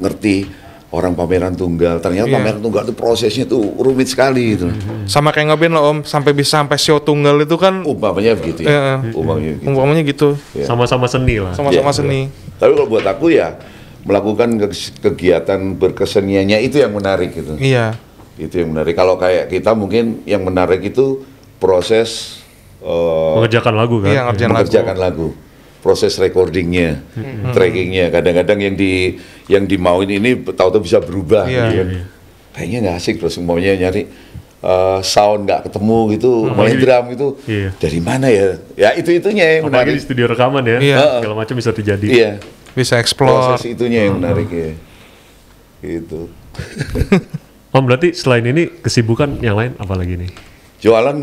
ngerti orang pameran tunggal. Ternyata yeah. pameran tunggal itu prosesnya tuh rumit sekali itu. Sama kayak ngapain loh Om, sampai bisa sampai show tunggal itu kan umpamanya begitu ya. Yeah. umpamanya gitu. Umpamanya gitu. Sama-sama seni lah. Sama-sama yeah, seni. Iya. Tapi kalau buat aku ya melakukan kegiatan berkeseniannya itu yang menarik gitu. Iya. Itu yang menarik. Kalau kayak kita mungkin yang menarik itu proses uh, mengerjakan lagu kan. Iya, mengerjakan lagu. lagu proses recordingnya, hmm. trackingnya. Kadang-kadang yang di yang dimauin ini tahu-tahu bisa berubah. Yeah. Gitu. Kan. Yeah. Kayaknya nggak asik terus semuanya nyari uh, sound nggak ketemu gitu, oh, main drum gitu. Yeah. Dari mana ya? Ya itu itunya yang Apalagi menarik. di studio rekaman ya, iya. segala macam bisa terjadi. Yeah. Bisa explore. Proses itunya yang hmm. menarik ya. Gitu. Om berarti selain ini kesibukan yang lain apa lagi nih? Jualan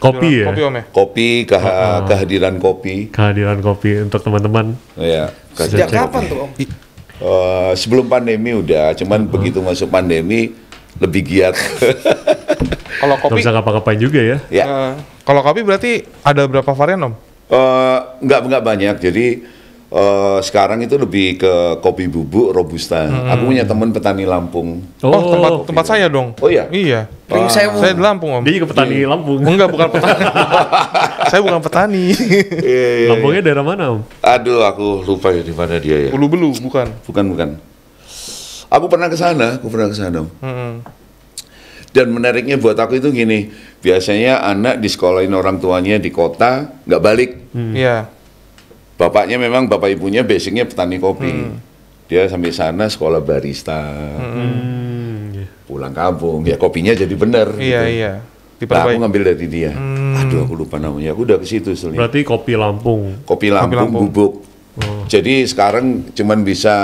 kopi ya kopi, ya? kopi keh oh. kehadiran kopi kehadiran kopi untuk teman-teman ya sejak kapan tuh om uh, sebelum pandemi udah cuman uh. begitu masuk pandemi lebih giat kalau kopi bisa ngapa juga ya, ya. Uh, kalau kopi berarti ada berapa varian om uh, nggak nggak banyak jadi uh, sekarang itu lebih ke kopi bubuk robusta. Hmm. Aku punya teman petani Lampung. Oh, oh tempat tempat saya dong. Oh iya. Iya. Ah. Saya, saya di Lampung om. Dia ke petani iya. Lampung. Enggak bukan petani. saya bukan petani. Iya, iya, iya, Lampungnya daerah mana om? Aduh aku lupa ya di mana dia ya. belu bukan. Bukan bukan. Aku pernah ke sana. Aku pernah ke sana om. Hmm. Dan menariknya buat aku itu gini, biasanya anak di sekolahin orang tuanya di kota, nggak balik. Iya. Hmm. Yeah bapaknya memang bapak ibunya basicnya petani kopi. Hmm. Dia sampai sana sekolah barista. Hmm. Pulang kampung, ya kopinya jadi benar. Iya, gitu. iya. Diperbaik. Nah, aku ngambil dari dia. Hmm. Aduh, aku lupa namanya. Aku udah ke situ soalnya. Berarti kopi Lampung. Kopi Lampung, kopi Lampung. bubuk. Oh. Jadi sekarang cuman bisa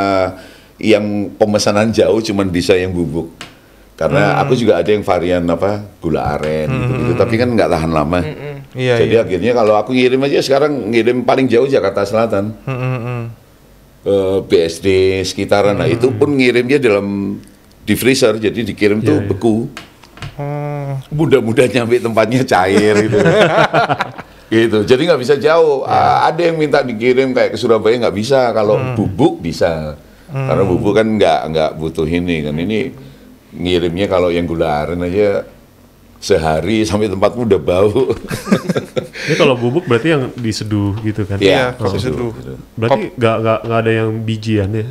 yang pemesanan jauh cuman bisa yang bubuk. Karena hmm. aku juga ada yang varian apa gula aren hmm. gitu, tapi kan nggak tahan lama. Hmm, hmm. Iya, Jadi iya. akhirnya kalau aku ngirim aja sekarang ngirim paling jauh Jakarta Selatan. hmm, hmm, hmm. BSD sekitaran. Nah, hmm, itu pun ngirimnya dalam di freezer jadi dikirim yeah, tuh iya, iya. beku. Hmm. Mudah-mudahan nyampe tempatnya cair gitu. gitu. Jadi nggak bisa jauh. Ya. Ada yang minta dikirim kayak ke Surabaya nggak bisa. Kalau hmm. bubuk bisa. Hmm. Karena bubuk kan nggak nggak butuh ini kan ini ngirimnya kalau yang gula aren aja sehari sampai tempatmu udah bau. Ini ya, kalau bubuk berarti yang diseduh gitu kan? Iya, yeah, oh, diseduh. Berarti nggak nggak nggak ada yang bijian ya?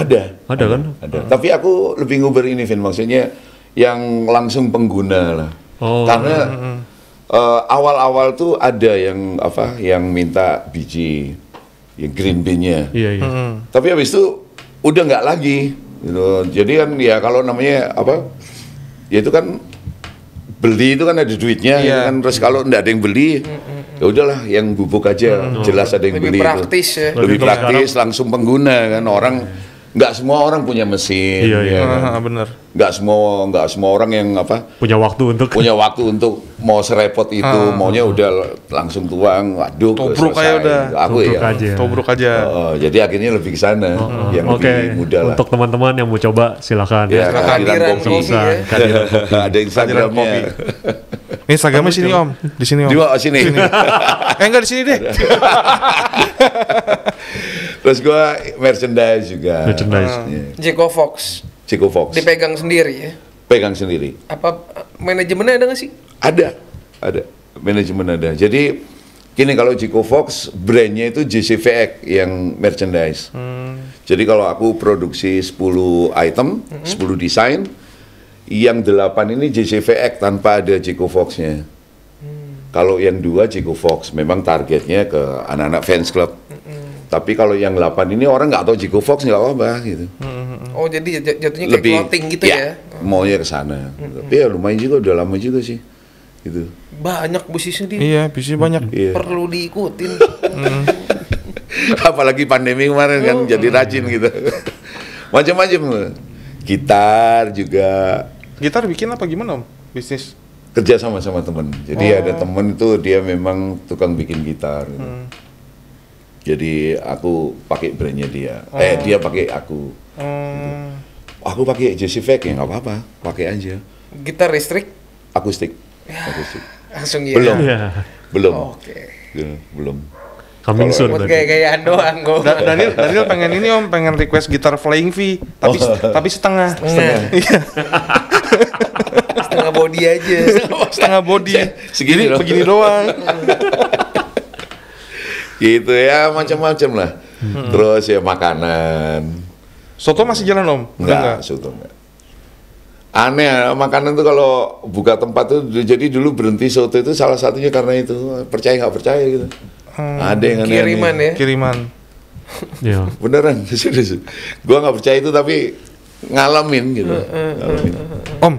Ada. Ada, ada kan? Ada. Uh. Tapi aku lebih nguber ini, Vin. Maksudnya yang langsung pengguna lah. Oh. Karena uh, uh, awal-awal tuh ada yang apa? Yang minta biji yang green bean-nya. Iya, iya. Tapi habis itu udah nggak lagi gitu. Jadi kan ya kalau namanya apa? Ya itu kan beli itu kan ada duitnya yeah. Gitu kan terus kalau enggak ada yang beli ya udahlah yang bubuk aja hmm. jelas ada yang lebih beli praktis itu. ya lebih, lebih praktis langsung pengguna kan orang hmm nggak semua orang punya mesin. Iya, iya, ya kan? benar. Nggak semua nggak semua orang yang apa punya waktu untuk punya waktu untuk mau serepot itu, uh, maunya udah langsung tuang, waduh, tobruk aja udah. Aku tobruk ya, aja. tobruk aja. Oh, jadi akhirnya lebih ke sana, uh, yang okay. lebih mudah lah. Untuk teman-teman yang mau coba silakan. Ya, ya kehadiran kopi, ya. Kehadiran kopi. Ada Instagramnya. Ini Instagramnya sini om, di sini om. Di sini. sini. eh enggak di sini deh. Terus gue merchandise juga. Merchandise. Iya. Hmm. Yeah. Jiko Fox. Jiko Fox. Dipegang sendiri ya? Pegang sendiri. Apa manajemennya ada nggak sih? Ada, ada. Manajemen ada. Jadi kini kalau Jiko Fox brandnya itu JCVX yang merchandise. Hmm. Jadi kalau aku produksi 10 item, hmm. 10 desain, yang 8 ini JCVX tanpa ada Jiko Fox-nya. Hmm. Kalau yang dua Jiko Fox memang targetnya ke anak-anak fans club. Tapi kalau yang 8 ini orang nggak tahu Jiko Fox nggak apa-apa gitu. Mm-hmm. Oh jadi jatuhnya kayak Lebih, clothing gitu ya? ya? Maunya ke sana. Hmm. Tapi ya lumayan juga udah lama juga sih gitu. Banyak bisnisnya dia. Iya bisnis banyak. Iya. Perlu diikutin. Mm-hmm. Apalagi pandemi kemarin kan oh. jadi mm-hmm. rajin gitu. Macam-macam. Gitar juga. Gitar bikin apa gimana om? Bisnis? Kerja sama sama temen. Jadi oh. ada temen itu dia memang tukang bikin gitar. Gitu. Hmm jadi aku pakai brandnya dia. Oh. Eh ah. dia pakai aku. Hmm. Aku pakai Jesse Fake ya nggak apa-apa, pakai aja. Gitar listrik? Akustik. Ya, Akustik. Langsung iya. Iya. ya. Belum. Ya. Belum. Oke. Okay. Belum. Coming soon. kayak gaya-gayaan doang gue. Da Daniel, Daniel pengen ini om, pengen request gitar flying V, tapi oh. tapi setengah. Setengah. Iya. setengah body aja. setengah body. Segini, Segini begini doang. gitu ya macam-macam lah hmm. terus ya makanan soto masih jalan om enggak, enggak? soto enggak aneh ya, makanan tuh kalau buka tempat tuh jadi dulu berhenti soto itu salah satunya karena itu percaya nggak percaya gitu hmm, ada yang aneh kiriman ya kiriman ya. beneran serius gua nggak percaya itu tapi ngalamin gitu hmm, hmm, hmm, ngalamin. om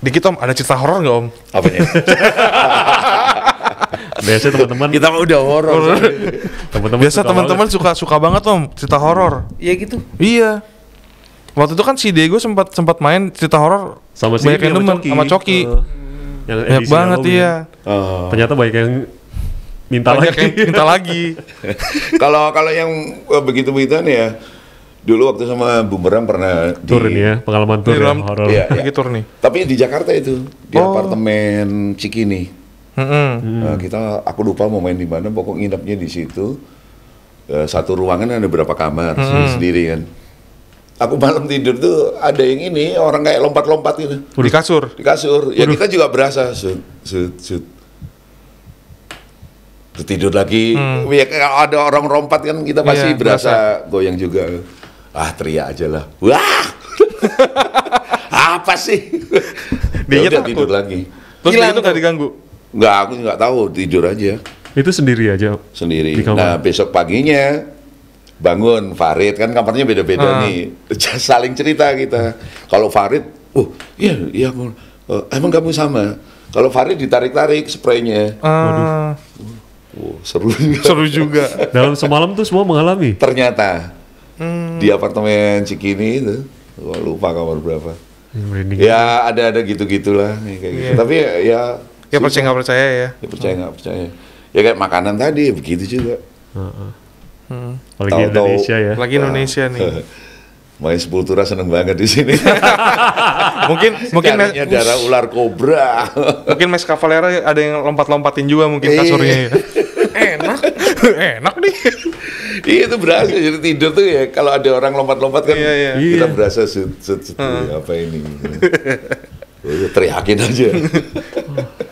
dikit om ada cerita horor nggak om apa biasa teman-teman kita mah udah horor. teman-teman biasa teman-teman suka suka banget om cerita horor. Iya gitu. Iya. Waktu itu kan si Diego sempat sempat main cerita horor sama si banyak yang Coki, sama Coki. Uh, banyak banget iya. Oh. Ternyata banyak yang minta banyak lagi. Yang minta lagi. Kalau kalau yang eh, begitu begituan ya dulu waktu sama Bumerang pernah ya, tur di, ya pengalaman tur ya, horor. Iya, ya. Tapi di Jakarta itu di oh. apartemen Cikini. Mm-hmm. Uh, kita aku lupa mau main di mana, pokok nginepnya di situ. Uh, satu ruangan kan ada berapa kamar mm-hmm. sendiri, kan. Aku malam tidur tuh ada yang ini orang kayak lompat-lompat gitu. Di kasur. Di kasur. Udah. Ya kita juga berasa sud sud sud. Tertidur lagi. Mm. Ya ada orang rompat kan kita pasti yeah, iya, berasa goyang juga. Ah teriak aja lah. Wah. Apa sih? Dia ya udah tidur lagi. Terus Gila, itu gak diganggu? Enggak, aku nggak tahu, tidur aja. Itu sendiri aja? Sendiri. Nah, besok paginya bangun, Farid kan kamarnya beda-beda ah. nih. Saling cerita kita. Kalau Farid, oh iya, iya eh, emang kamu sama? Kalau Farid ditarik-tarik spraynya. Ah. Oh, seru juga. Seru juga. Dalam semalam tuh semua mengalami? Ternyata. Hmm. Di apartemen Cikini itu. lupa kamar berapa. Ya ada-ada gitu-gitulah. kayak gitu. yeah. Tapi ya, ya ya Sisa. percaya nggak percaya ya ya percaya nggak hmm. percaya ya kayak makanan tadi begitu juga hmm. Hmm. apalagi Tau -tau, Indonesia ya Lagi Indonesia nah, nih main sepultura seneng banget di sini. mungkin mungkin mes, darah ular kobra. mungkin Mes Cavalera ada yang lompat-lompatin juga mungkin iya. kasurnya. Ya. enak, enak nih. iya itu berasa jadi tidur tuh ya kalau ada orang lompat-lompat kan iya, iya. kita iya. berasa sut, sut, sut, uh. apa ini. Teriakin aja.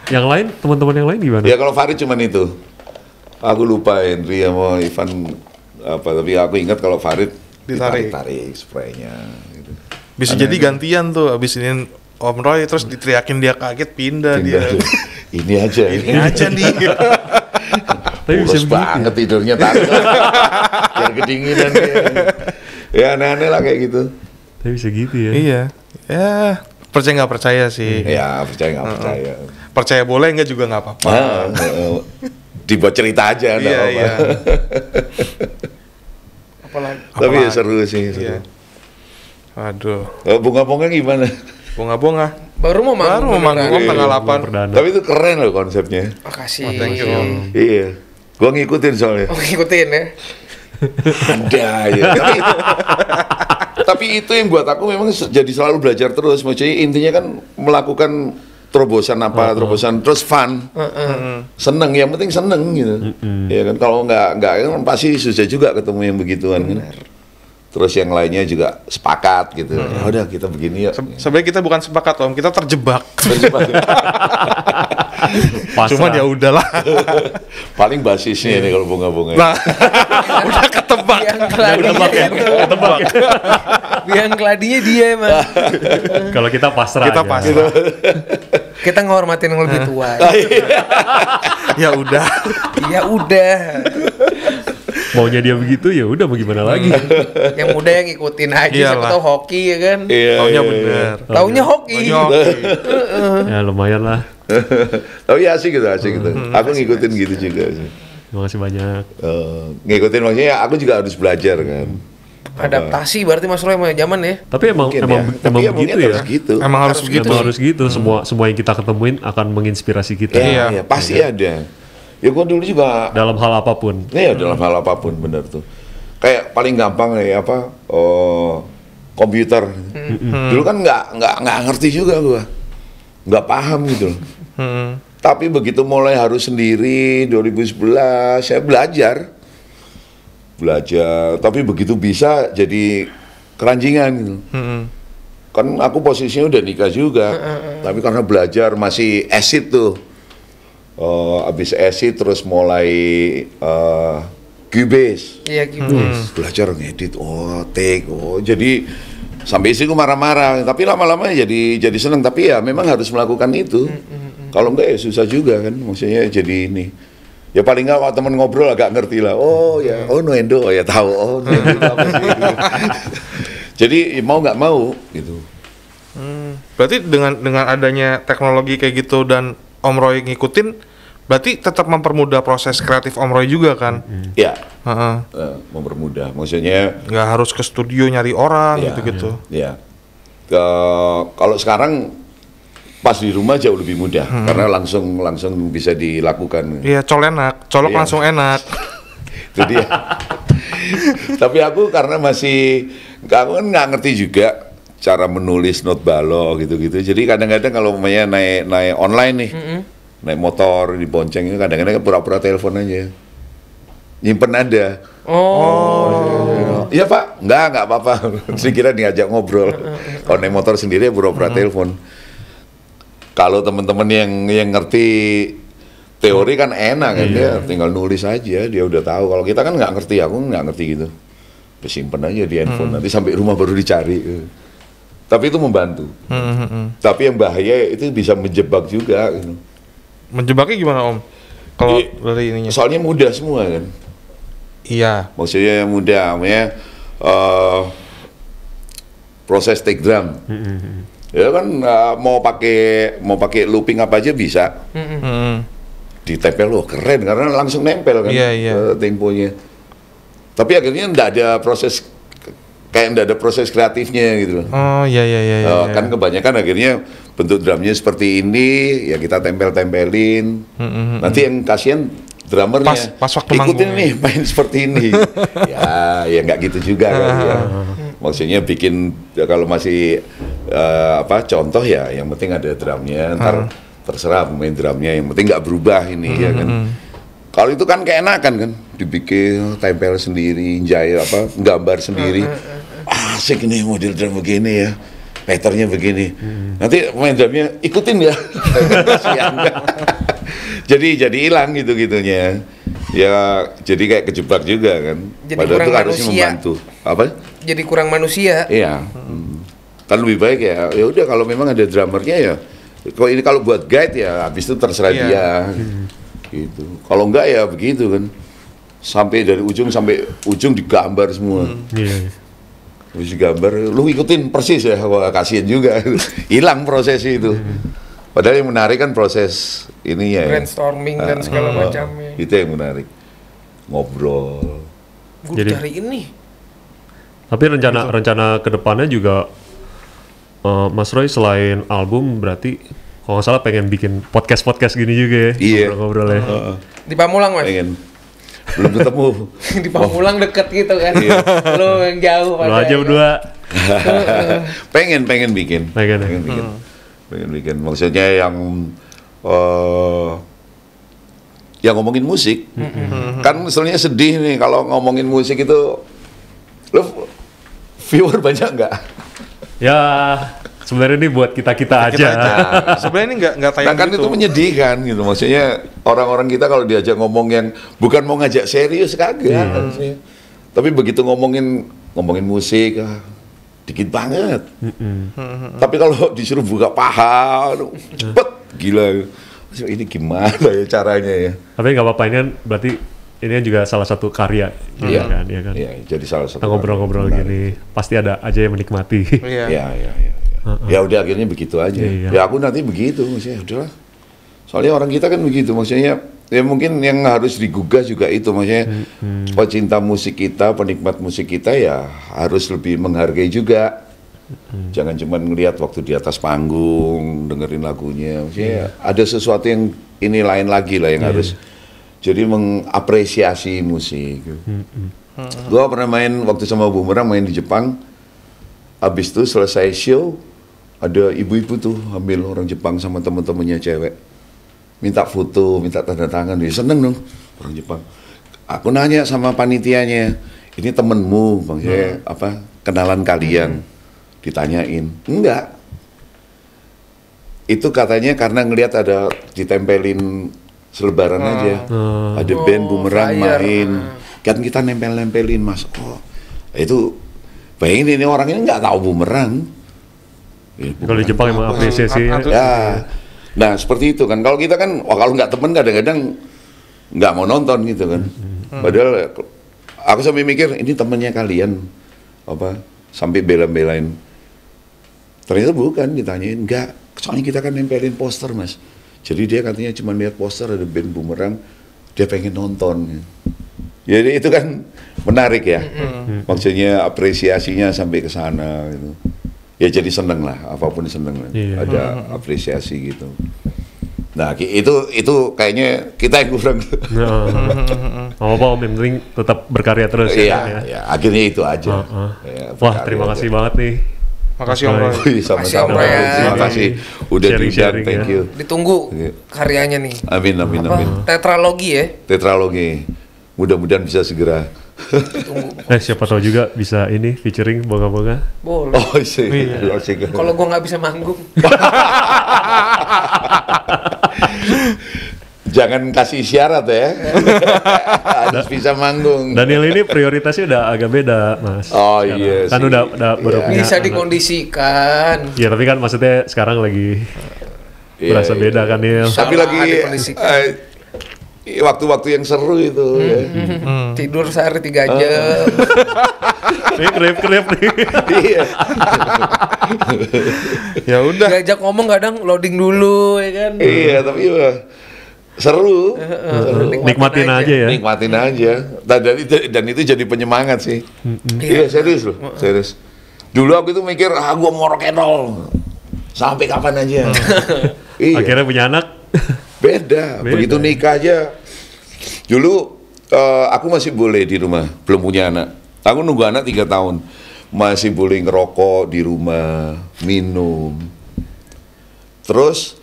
Yang lain, teman-teman yang lain gimana? Ya kalau Farid cuma itu. Aku lupa Henry sama Ivan apa tapi aku ingat kalau Farid ditarik tarik spraynya gitu. Bisa Aneh jadi itu. gantian tuh abis ini Om Roy terus diteriakin dia kaget pindah, pindah dia. Tuh. ini aja. Ini, ini aja nih. Tapi bisa ya? banget tidurnya tadi. Biar kedinginan ya. Ya aneh-aneh lah kayak gitu. Tapi bisa gitu ya. Iya. Ya percaya nggak percaya sih. Iya percaya nggak uh -uh. percaya percaya boleh nggak juga nggak apa-apa. Ah, eh, dibuat cerita aja, iya, apa-apa. Iya. apalagi, apalagi. Tapi ya seru sih. Seru. Iya. Aduh. Eh, bunga-bunga gimana? Bunga-bunga. Baru mau manggung. Baru mau manggung tanggal 8. Iya. Tapi itu keren loh konsepnya. Makasih. Oh, oh, thank you. Iya. Gua ngikutin soalnya. Oh, ngikutin ya. Ada ya. Tapi, tapi itu yang buat aku memang jadi selalu belajar terus. Maksudnya intinya kan melakukan terobosan apa uh, uh. terobosan terus fun uh, uh. seneng yang penting seneng gitu uh, uh. ya kan kalau nggak nggak kan pasti susah juga ketemu yang begituan kan terus yang lainnya juga sepakat gitu uh. ya udah kita begini ya Se sebenarnya kita bukan sepakat om kita terjebak, terjebak. cuma ya udahlah. Paling basisnya ini kalau bunga-bunga. Nah, udah ketebak. udah ketebak. yang ya? keladinya dia emang. kalau kita pasrah. Kita aja kita ngehormatin yang lebih eh. tua. Oh, iya. ya udah. ya udah. Maunya dia begitu ya udah Bagaimana hmm. lagi. yang muda yang ngikutin aja Iyalah. siapa tahu hoki ya kan. Iya, Taunya iya, iya, bener. Taunya hoki. Taunya hoki. ya lumayan lah. Tapi ya, asik gitu, asik gitu. Aku ngikutin gitu juga sih. Terima kasih banyak. Uh, ngikutin maksudnya ya, aku juga harus belajar kan. Hmm adaptasi berarti Mas Roy sama zaman ya. Tapi emang mungkin emang ya. emang begitu ya. gitu. Emang harus, harus begitu. Emang harus gitu. Hmm. Semua semua yang kita ketemuin akan menginspirasi kita. Iya, ya. ya, pasti ya. ada. Ya gua dulu juga dalam hal apapun. Iya, hmm. dalam hal apapun benar tuh. Kayak paling gampang ya apa? Oh, komputer. Hmm. Dulu kan nggak nggak nggak ngerti juga gua. Nggak paham gitu. loh. Hmm. Tapi begitu mulai harus sendiri 2011 saya belajar belajar tapi begitu bisa jadi keranjingan hmm. kan aku posisinya udah nikah juga hmm. tapi karena belajar masih acid tuh uh, oh, abis acid terus mulai uh, eh, Cubase iya hmm. belajar ngedit oh take oh jadi sampai istriku marah-marah tapi lama-lama jadi jadi seneng tapi ya memang harus melakukan itu hmm. kalau enggak ya susah juga kan maksudnya jadi ini ya paling nggak temen ngobrol agak ngerti lah oh ya iya. oh nuendo oh, ya tahu oh nuendo iya, jadi mau nggak mau gitu hmm. berarti dengan dengan adanya teknologi kayak gitu dan Om Roy ngikutin berarti tetap mempermudah proses kreatif Om Roy juga kan mm-hmm. Iya hmm. uh -huh. Eh, uh, mempermudah maksudnya nggak harus ke studio nyari orang ya, gitu gitu Iya. ya. kalau sekarang pas di rumah jauh lebih mudah hmm. karena langsung langsung bisa dilakukan. Iya, col enak, colok iya. langsung enak. Itu dia. Tapi aku karena masih kamu kan nggak ngerti juga cara menulis not balok gitu-gitu. Jadi kadang-kadang kalau umpamanya naik naik online nih, mm -hmm. naik motor dibonceng itu kadang-kadang kan pura-pura telepon aja, nyimpen ada. Oh. oh iya pak, nggak nggak apa-apa. Saya kira diajak ngobrol. Kalau naik motor sendiri ya pura-pura mm -hmm. telepon kalau teman-teman yang yang ngerti teori kan enak kan iya. dia tinggal nulis aja dia udah tahu kalau kita kan nggak ngerti aku nggak ngerti gitu simpen aja di handphone hmm. nanti sampai rumah baru dicari tapi itu membantu hmm, hmm, hmm. tapi yang bahaya itu bisa menjebak juga gitu. menjebaknya gimana om kalau dari ininya soalnya mudah semua kan iya maksudnya yang mudah ya uh, proses take drum hmm, hmm, hmm ya kan uh, mau pakai mau pakai looping apa aja bisa mm -hmm. ditempel loh keren karena langsung nempel kan yeah, yeah. Uh, temponya tapi akhirnya ndak ada proses kayak ndak ada proses kreatifnya gitu oh iya iya iya, uh, kan kebanyakan akhirnya bentuk drumnya seperti ini ya kita tempel-tempelin mm -hmm. nanti yang kasihan drummernya pas, pas waktu ikutin ya. nih ya. main seperti ini ya ya nggak gitu juga kan ya ah. maksudnya bikin ya, kalau masih uh, apa contoh ya yang penting ada drumnya ntar hmm. terserah pemain drumnya yang penting nggak berubah ini hmm. ya kan hmm. kalau itu kan keenakan kan dibikin tempel sendiri jahit apa gambar sendiri hmm, hmm, ah, asik nih model drum begini ya peternya begini hmm. nanti pemain drumnya ikutin ya jadi jadi hilang gitu gitunya ya jadi kayak kejebak juga kan jadi padahal itu harusnya membantu apa jadi kurang manusia iya hmm kan lebih baik ya ya udah kalau memang ada drummernya ya kalau ini kalau buat guide ya habis itu terserah yeah. dia gitu kalau enggak ya begitu kan sampai dari ujung sampai ujung digambar semua hmm. yeah. Iya. digambar lu ikutin persis ya gua kasihan juga hilang proses itu iya, iya. padahal yang menarik kan proses ini ya, ya. brainstorming dan ah, segala ah, macam ya. itu yang menarik ngobrol gue ini tapi rencana rencana kedepannya juga uh, Mas Roy selain album berarti kalau nggak salah pengen bikin podcast podcast gini juga ya iya. ngobrol-ngobrol Uh, uh. Di Pamulang mas. Pengen. Belum ketemu. di Pamulang deket gitu kan. Iya. Lo yang jauh. Lo aja berdua. pengen pengen bikin. Pengen, ya? pengen bikin. Hmm. Pengen bikin. Maksudnya yang uh, yang ngomongin musik hmm kan sebenarnya sedih nih kalau ngomongin musik itu lo viewer banyak nggak? ya sebenarnya ini buat kita kita, aja. aja. sebenarnya ini nggak nggak tayang nah, kan gitu. itu menyedihkan gitu maksudnya orang-orang kita kalau diajak ngomong yang bukan mau ngajak serius kagak hmm. tapi begitu ngomongin ngomongin musik ah, dikit banget Hmm. tapi kalau disuruh buka paha hmm. gila ini gimana ya caranya ya tapi nggak apa-apa ini kan berarti ini juga salah satu karya gitu yeah. kan, ya kan. yeah, jadi salah satu. Ngobrol-ngobrol gini, pasti ada aja yang menikmati. Iya, iya, iya. iya, iya. Ya udah akhirnya begitu aja. Yeah, yeah. Ya aku nanti begitu maksudnya ya udahlah. Soalnya orang kita kan begitu maksudnya ya mungkin yang harus digugah juga itu maksudnya hmm, hmm. pecinta musik kita, penikmat musik kita ya harus lebih menghargai juga. Hmm. Jangan cuma ngelihat waktu di atas panggung, dengerin lagunya. Maksudnya yeah. ada sesuatu yang ini lain lagi lah yang yeah. harus jadi mengapresiasi musik. Hmm. Gue pernah main waktu sama Bumerang main di Jepang. Abis itu selesai show, ada ibu-ibu tuh ambil orang Jepang sama temen-temennya cewek. Minta foto, minta tanda tangan. Dia seneng dong orang Jepang. Aku nanya sama panitianya, ini temenmu bang hmm. ya, apa kenalan kalian? Hmm. Ditanyain, enggak. Itu katanya karena ngelihat ada ditempelin selebaran hmm. aja hmm. ada band oh, bumerang fire. main kan kita nempel-nempelin mas oh itu bayangin ini orang ini nggak tahu bumerang ya, kalau di Jepang emang apresiasi ya. ya nah seperti itu kan kalau kita kan wah kalau nggak temen kadang-kadang nggak mau nonton gitu kan hmm. padahal aku sampai mikir ini temennya kalian apa sampai bela-belain ternyata bukan ditanyain nggak soalnya kita kan nempelin poster mas jadi dia katanya cuma lihat poster ada band bumerang, dia pengen nonton. Jadi itu kan menarik ya. Maksudnya apresiasinya sampai ke sana gitu. Ya jadi seneng lah, apapun seneng lah. Yeah. Ada apresiasi gitu. Nah itu itu kayaknya kita yang kurang. Oh, apa om yang tetap berkarya terus ya. Iya, ya iya. akhirnya itu aja. Uh, uh. Ya, Wah terima kasih aja. banget nih Makasih Om Roy. Makasih sama Makasih. Terima kasih udah diundang. Thank ya. you. Ditunggu iya. karyanya nih. Amin amin Apa? amin. Tetralogi ya. Tetralogi. Mudah-mudahan bisa segera. eh siapa tahu juga bisa ini featuring boga-boga, Boleh. Oh sih. Iya. Kalau gua nggak bisa manggung. Jangan kasih syarat ya. Harus bisa manggung. Daniel ini prioritasnya udah agak beda, Mas. Oh iya. Kan sih. udah udah iya. Bisa dikondisikan. Ya tapi kan maksudnya sekarang lagi yeah, berasa yeah. beda kan, Nil. Tapi lagi eh, waktu-waktu yang seru itu hmm. Ya. Hmm. tidur sehari tiga ah. jam ini krip krip nih iya. ya udah diajak ngomong kadang loading dulu ya kan iya tapi ya seru, seru. nikmatin, nikmatin aja. ya nikmatin aja dan, dan, itu, dan itu jadi penyemangat sih mm-hmm. iya yeah, serius loh serius dulu aku itu mikir ah gua mau rock and roll sampai kapan aja iya. akhirnya punya anak beda. beda begitu nikah aja dulu uh, aku masih boleh di rumah belum punya anak aku nunggu anak tiga tahun masih boleh ngerokok di rumah minum terus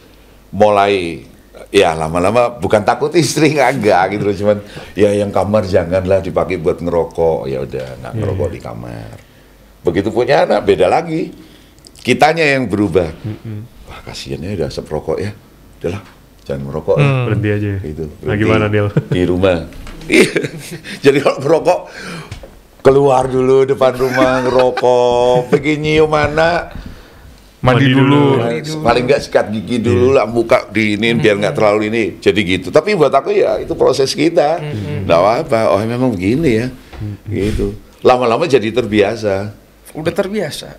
mulai ya lama-lama bukan takut istri nggak enggak gitu loh cuman ya yang kamar janganlah dipakai buat ngerokok ya udah nggak hmm. ngerokok yeah. di kamar begitu punya anak beda lagi kitanya yang berubah mm-hmm. wah kasihannya udah asap rokok ya udahlah jangan merokok ya. hmm. ya. berhenti aja ya. gitu berhenti nah, gimana Del di rumah jadi kalau merokok keluar dulu depan rumah ngerokok begini nyium mandi, dulu. dulu. Paling nggak sikat gigi iya. dulu lah, buka di ini -hmm. biar nggak terlalu ini. Jadi gitu. Tapi buat aku ya itu proses kita. Mm -hmm. apa Oh memang begini ya. Gitu. Lama-lama jadi terbiasa. Udah terbiasa.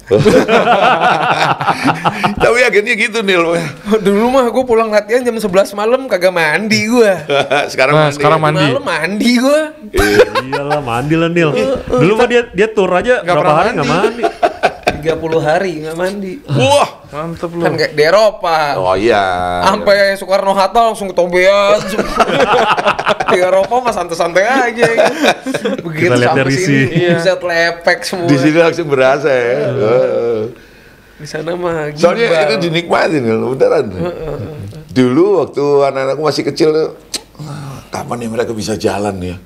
Tapi akhirnya gitu nih loh. Dulu mah gue pulang latihan jam 11 malam kagak mandi gue. sekarang nah, mandi. Sekarang mandi. Malam mandi gue. Iya. Iyalah mandi lah Nil. Dulu mah dia dia tur aja gak berapa hari nggak mandi tiga puluh hari nggak mandi. Wah, mantep lu. Kan kayak di Eropa. Oh iya. Sampai Soekarno Hatta langsung ketobean. di Eropa mah santai-santai aja. Ya. Begitu Kita lihat dari sini, Iya. bisa telepek semua. Di sini langsung berasa ya. Uh. Di sana mah Soalnya itu dinikmatin loh, beneran. Uh, uh, Dulu waktu anak-anakku masih kecil, kapan ya mereka bisa jalan ya?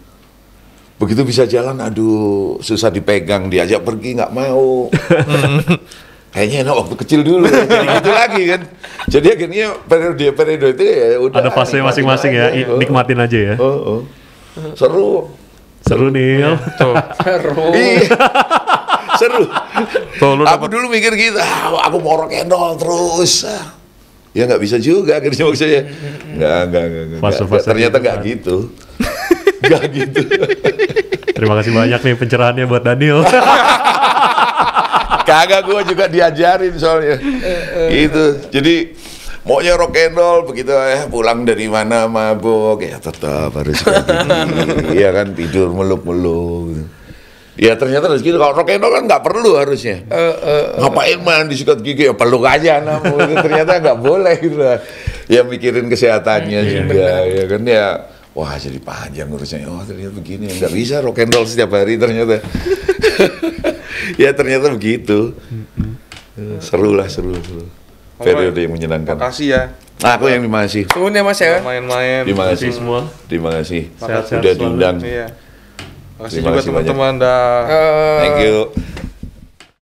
begitu bisa jalan aduh susah dipegang diajak pergi nggak mau kayaknya enak waktu kecil dulu ya, jadi gitu lagi kan jadi akhirnya periode periode itu ya, ya udah ada fase masing-masing ya aja. nikmatin aja ya oh, oh. seru seru nih ya, seru iya. seru tuh, aku dulu mikir gitu ah, aku mau rock and roll terus ya nggak bisa juga akhirnya maksudnya nggak nggak nggak ternyata nggak gitu, kan. gitu. Gak gitu. Terima kasih banyak nih pencerahannya buat Daniel. Kagak gue juga diajarin soalnya. itu Jadi maunya rock and roll begitu eh pulang dari mana mabuk ya tetap harus iya kan tidur meluk-meluk ya ternyata harus gitu kalau rock and roll kan nggak perlu harusnya uh, uh, uh, ngapain di sikat gigi ya peluk aja namun ternyata nggak boleh gitu ya mikirin kesehatannya iya, iya. juga ya kan ya wah jadi panjang urusnya oh ternyata begini nggak bisa rock and roll setiap hari ternyata ya ternyata begitu seru lah seru seru periode yang menyenangkan kasih ya Nah, aku yang dimasih. kasih. Semuanya mas ya. Main-main. Terima kasih semua. Terima kasih. Sudah diundang. Iya. Terima kasih juga teman-teman Thank you.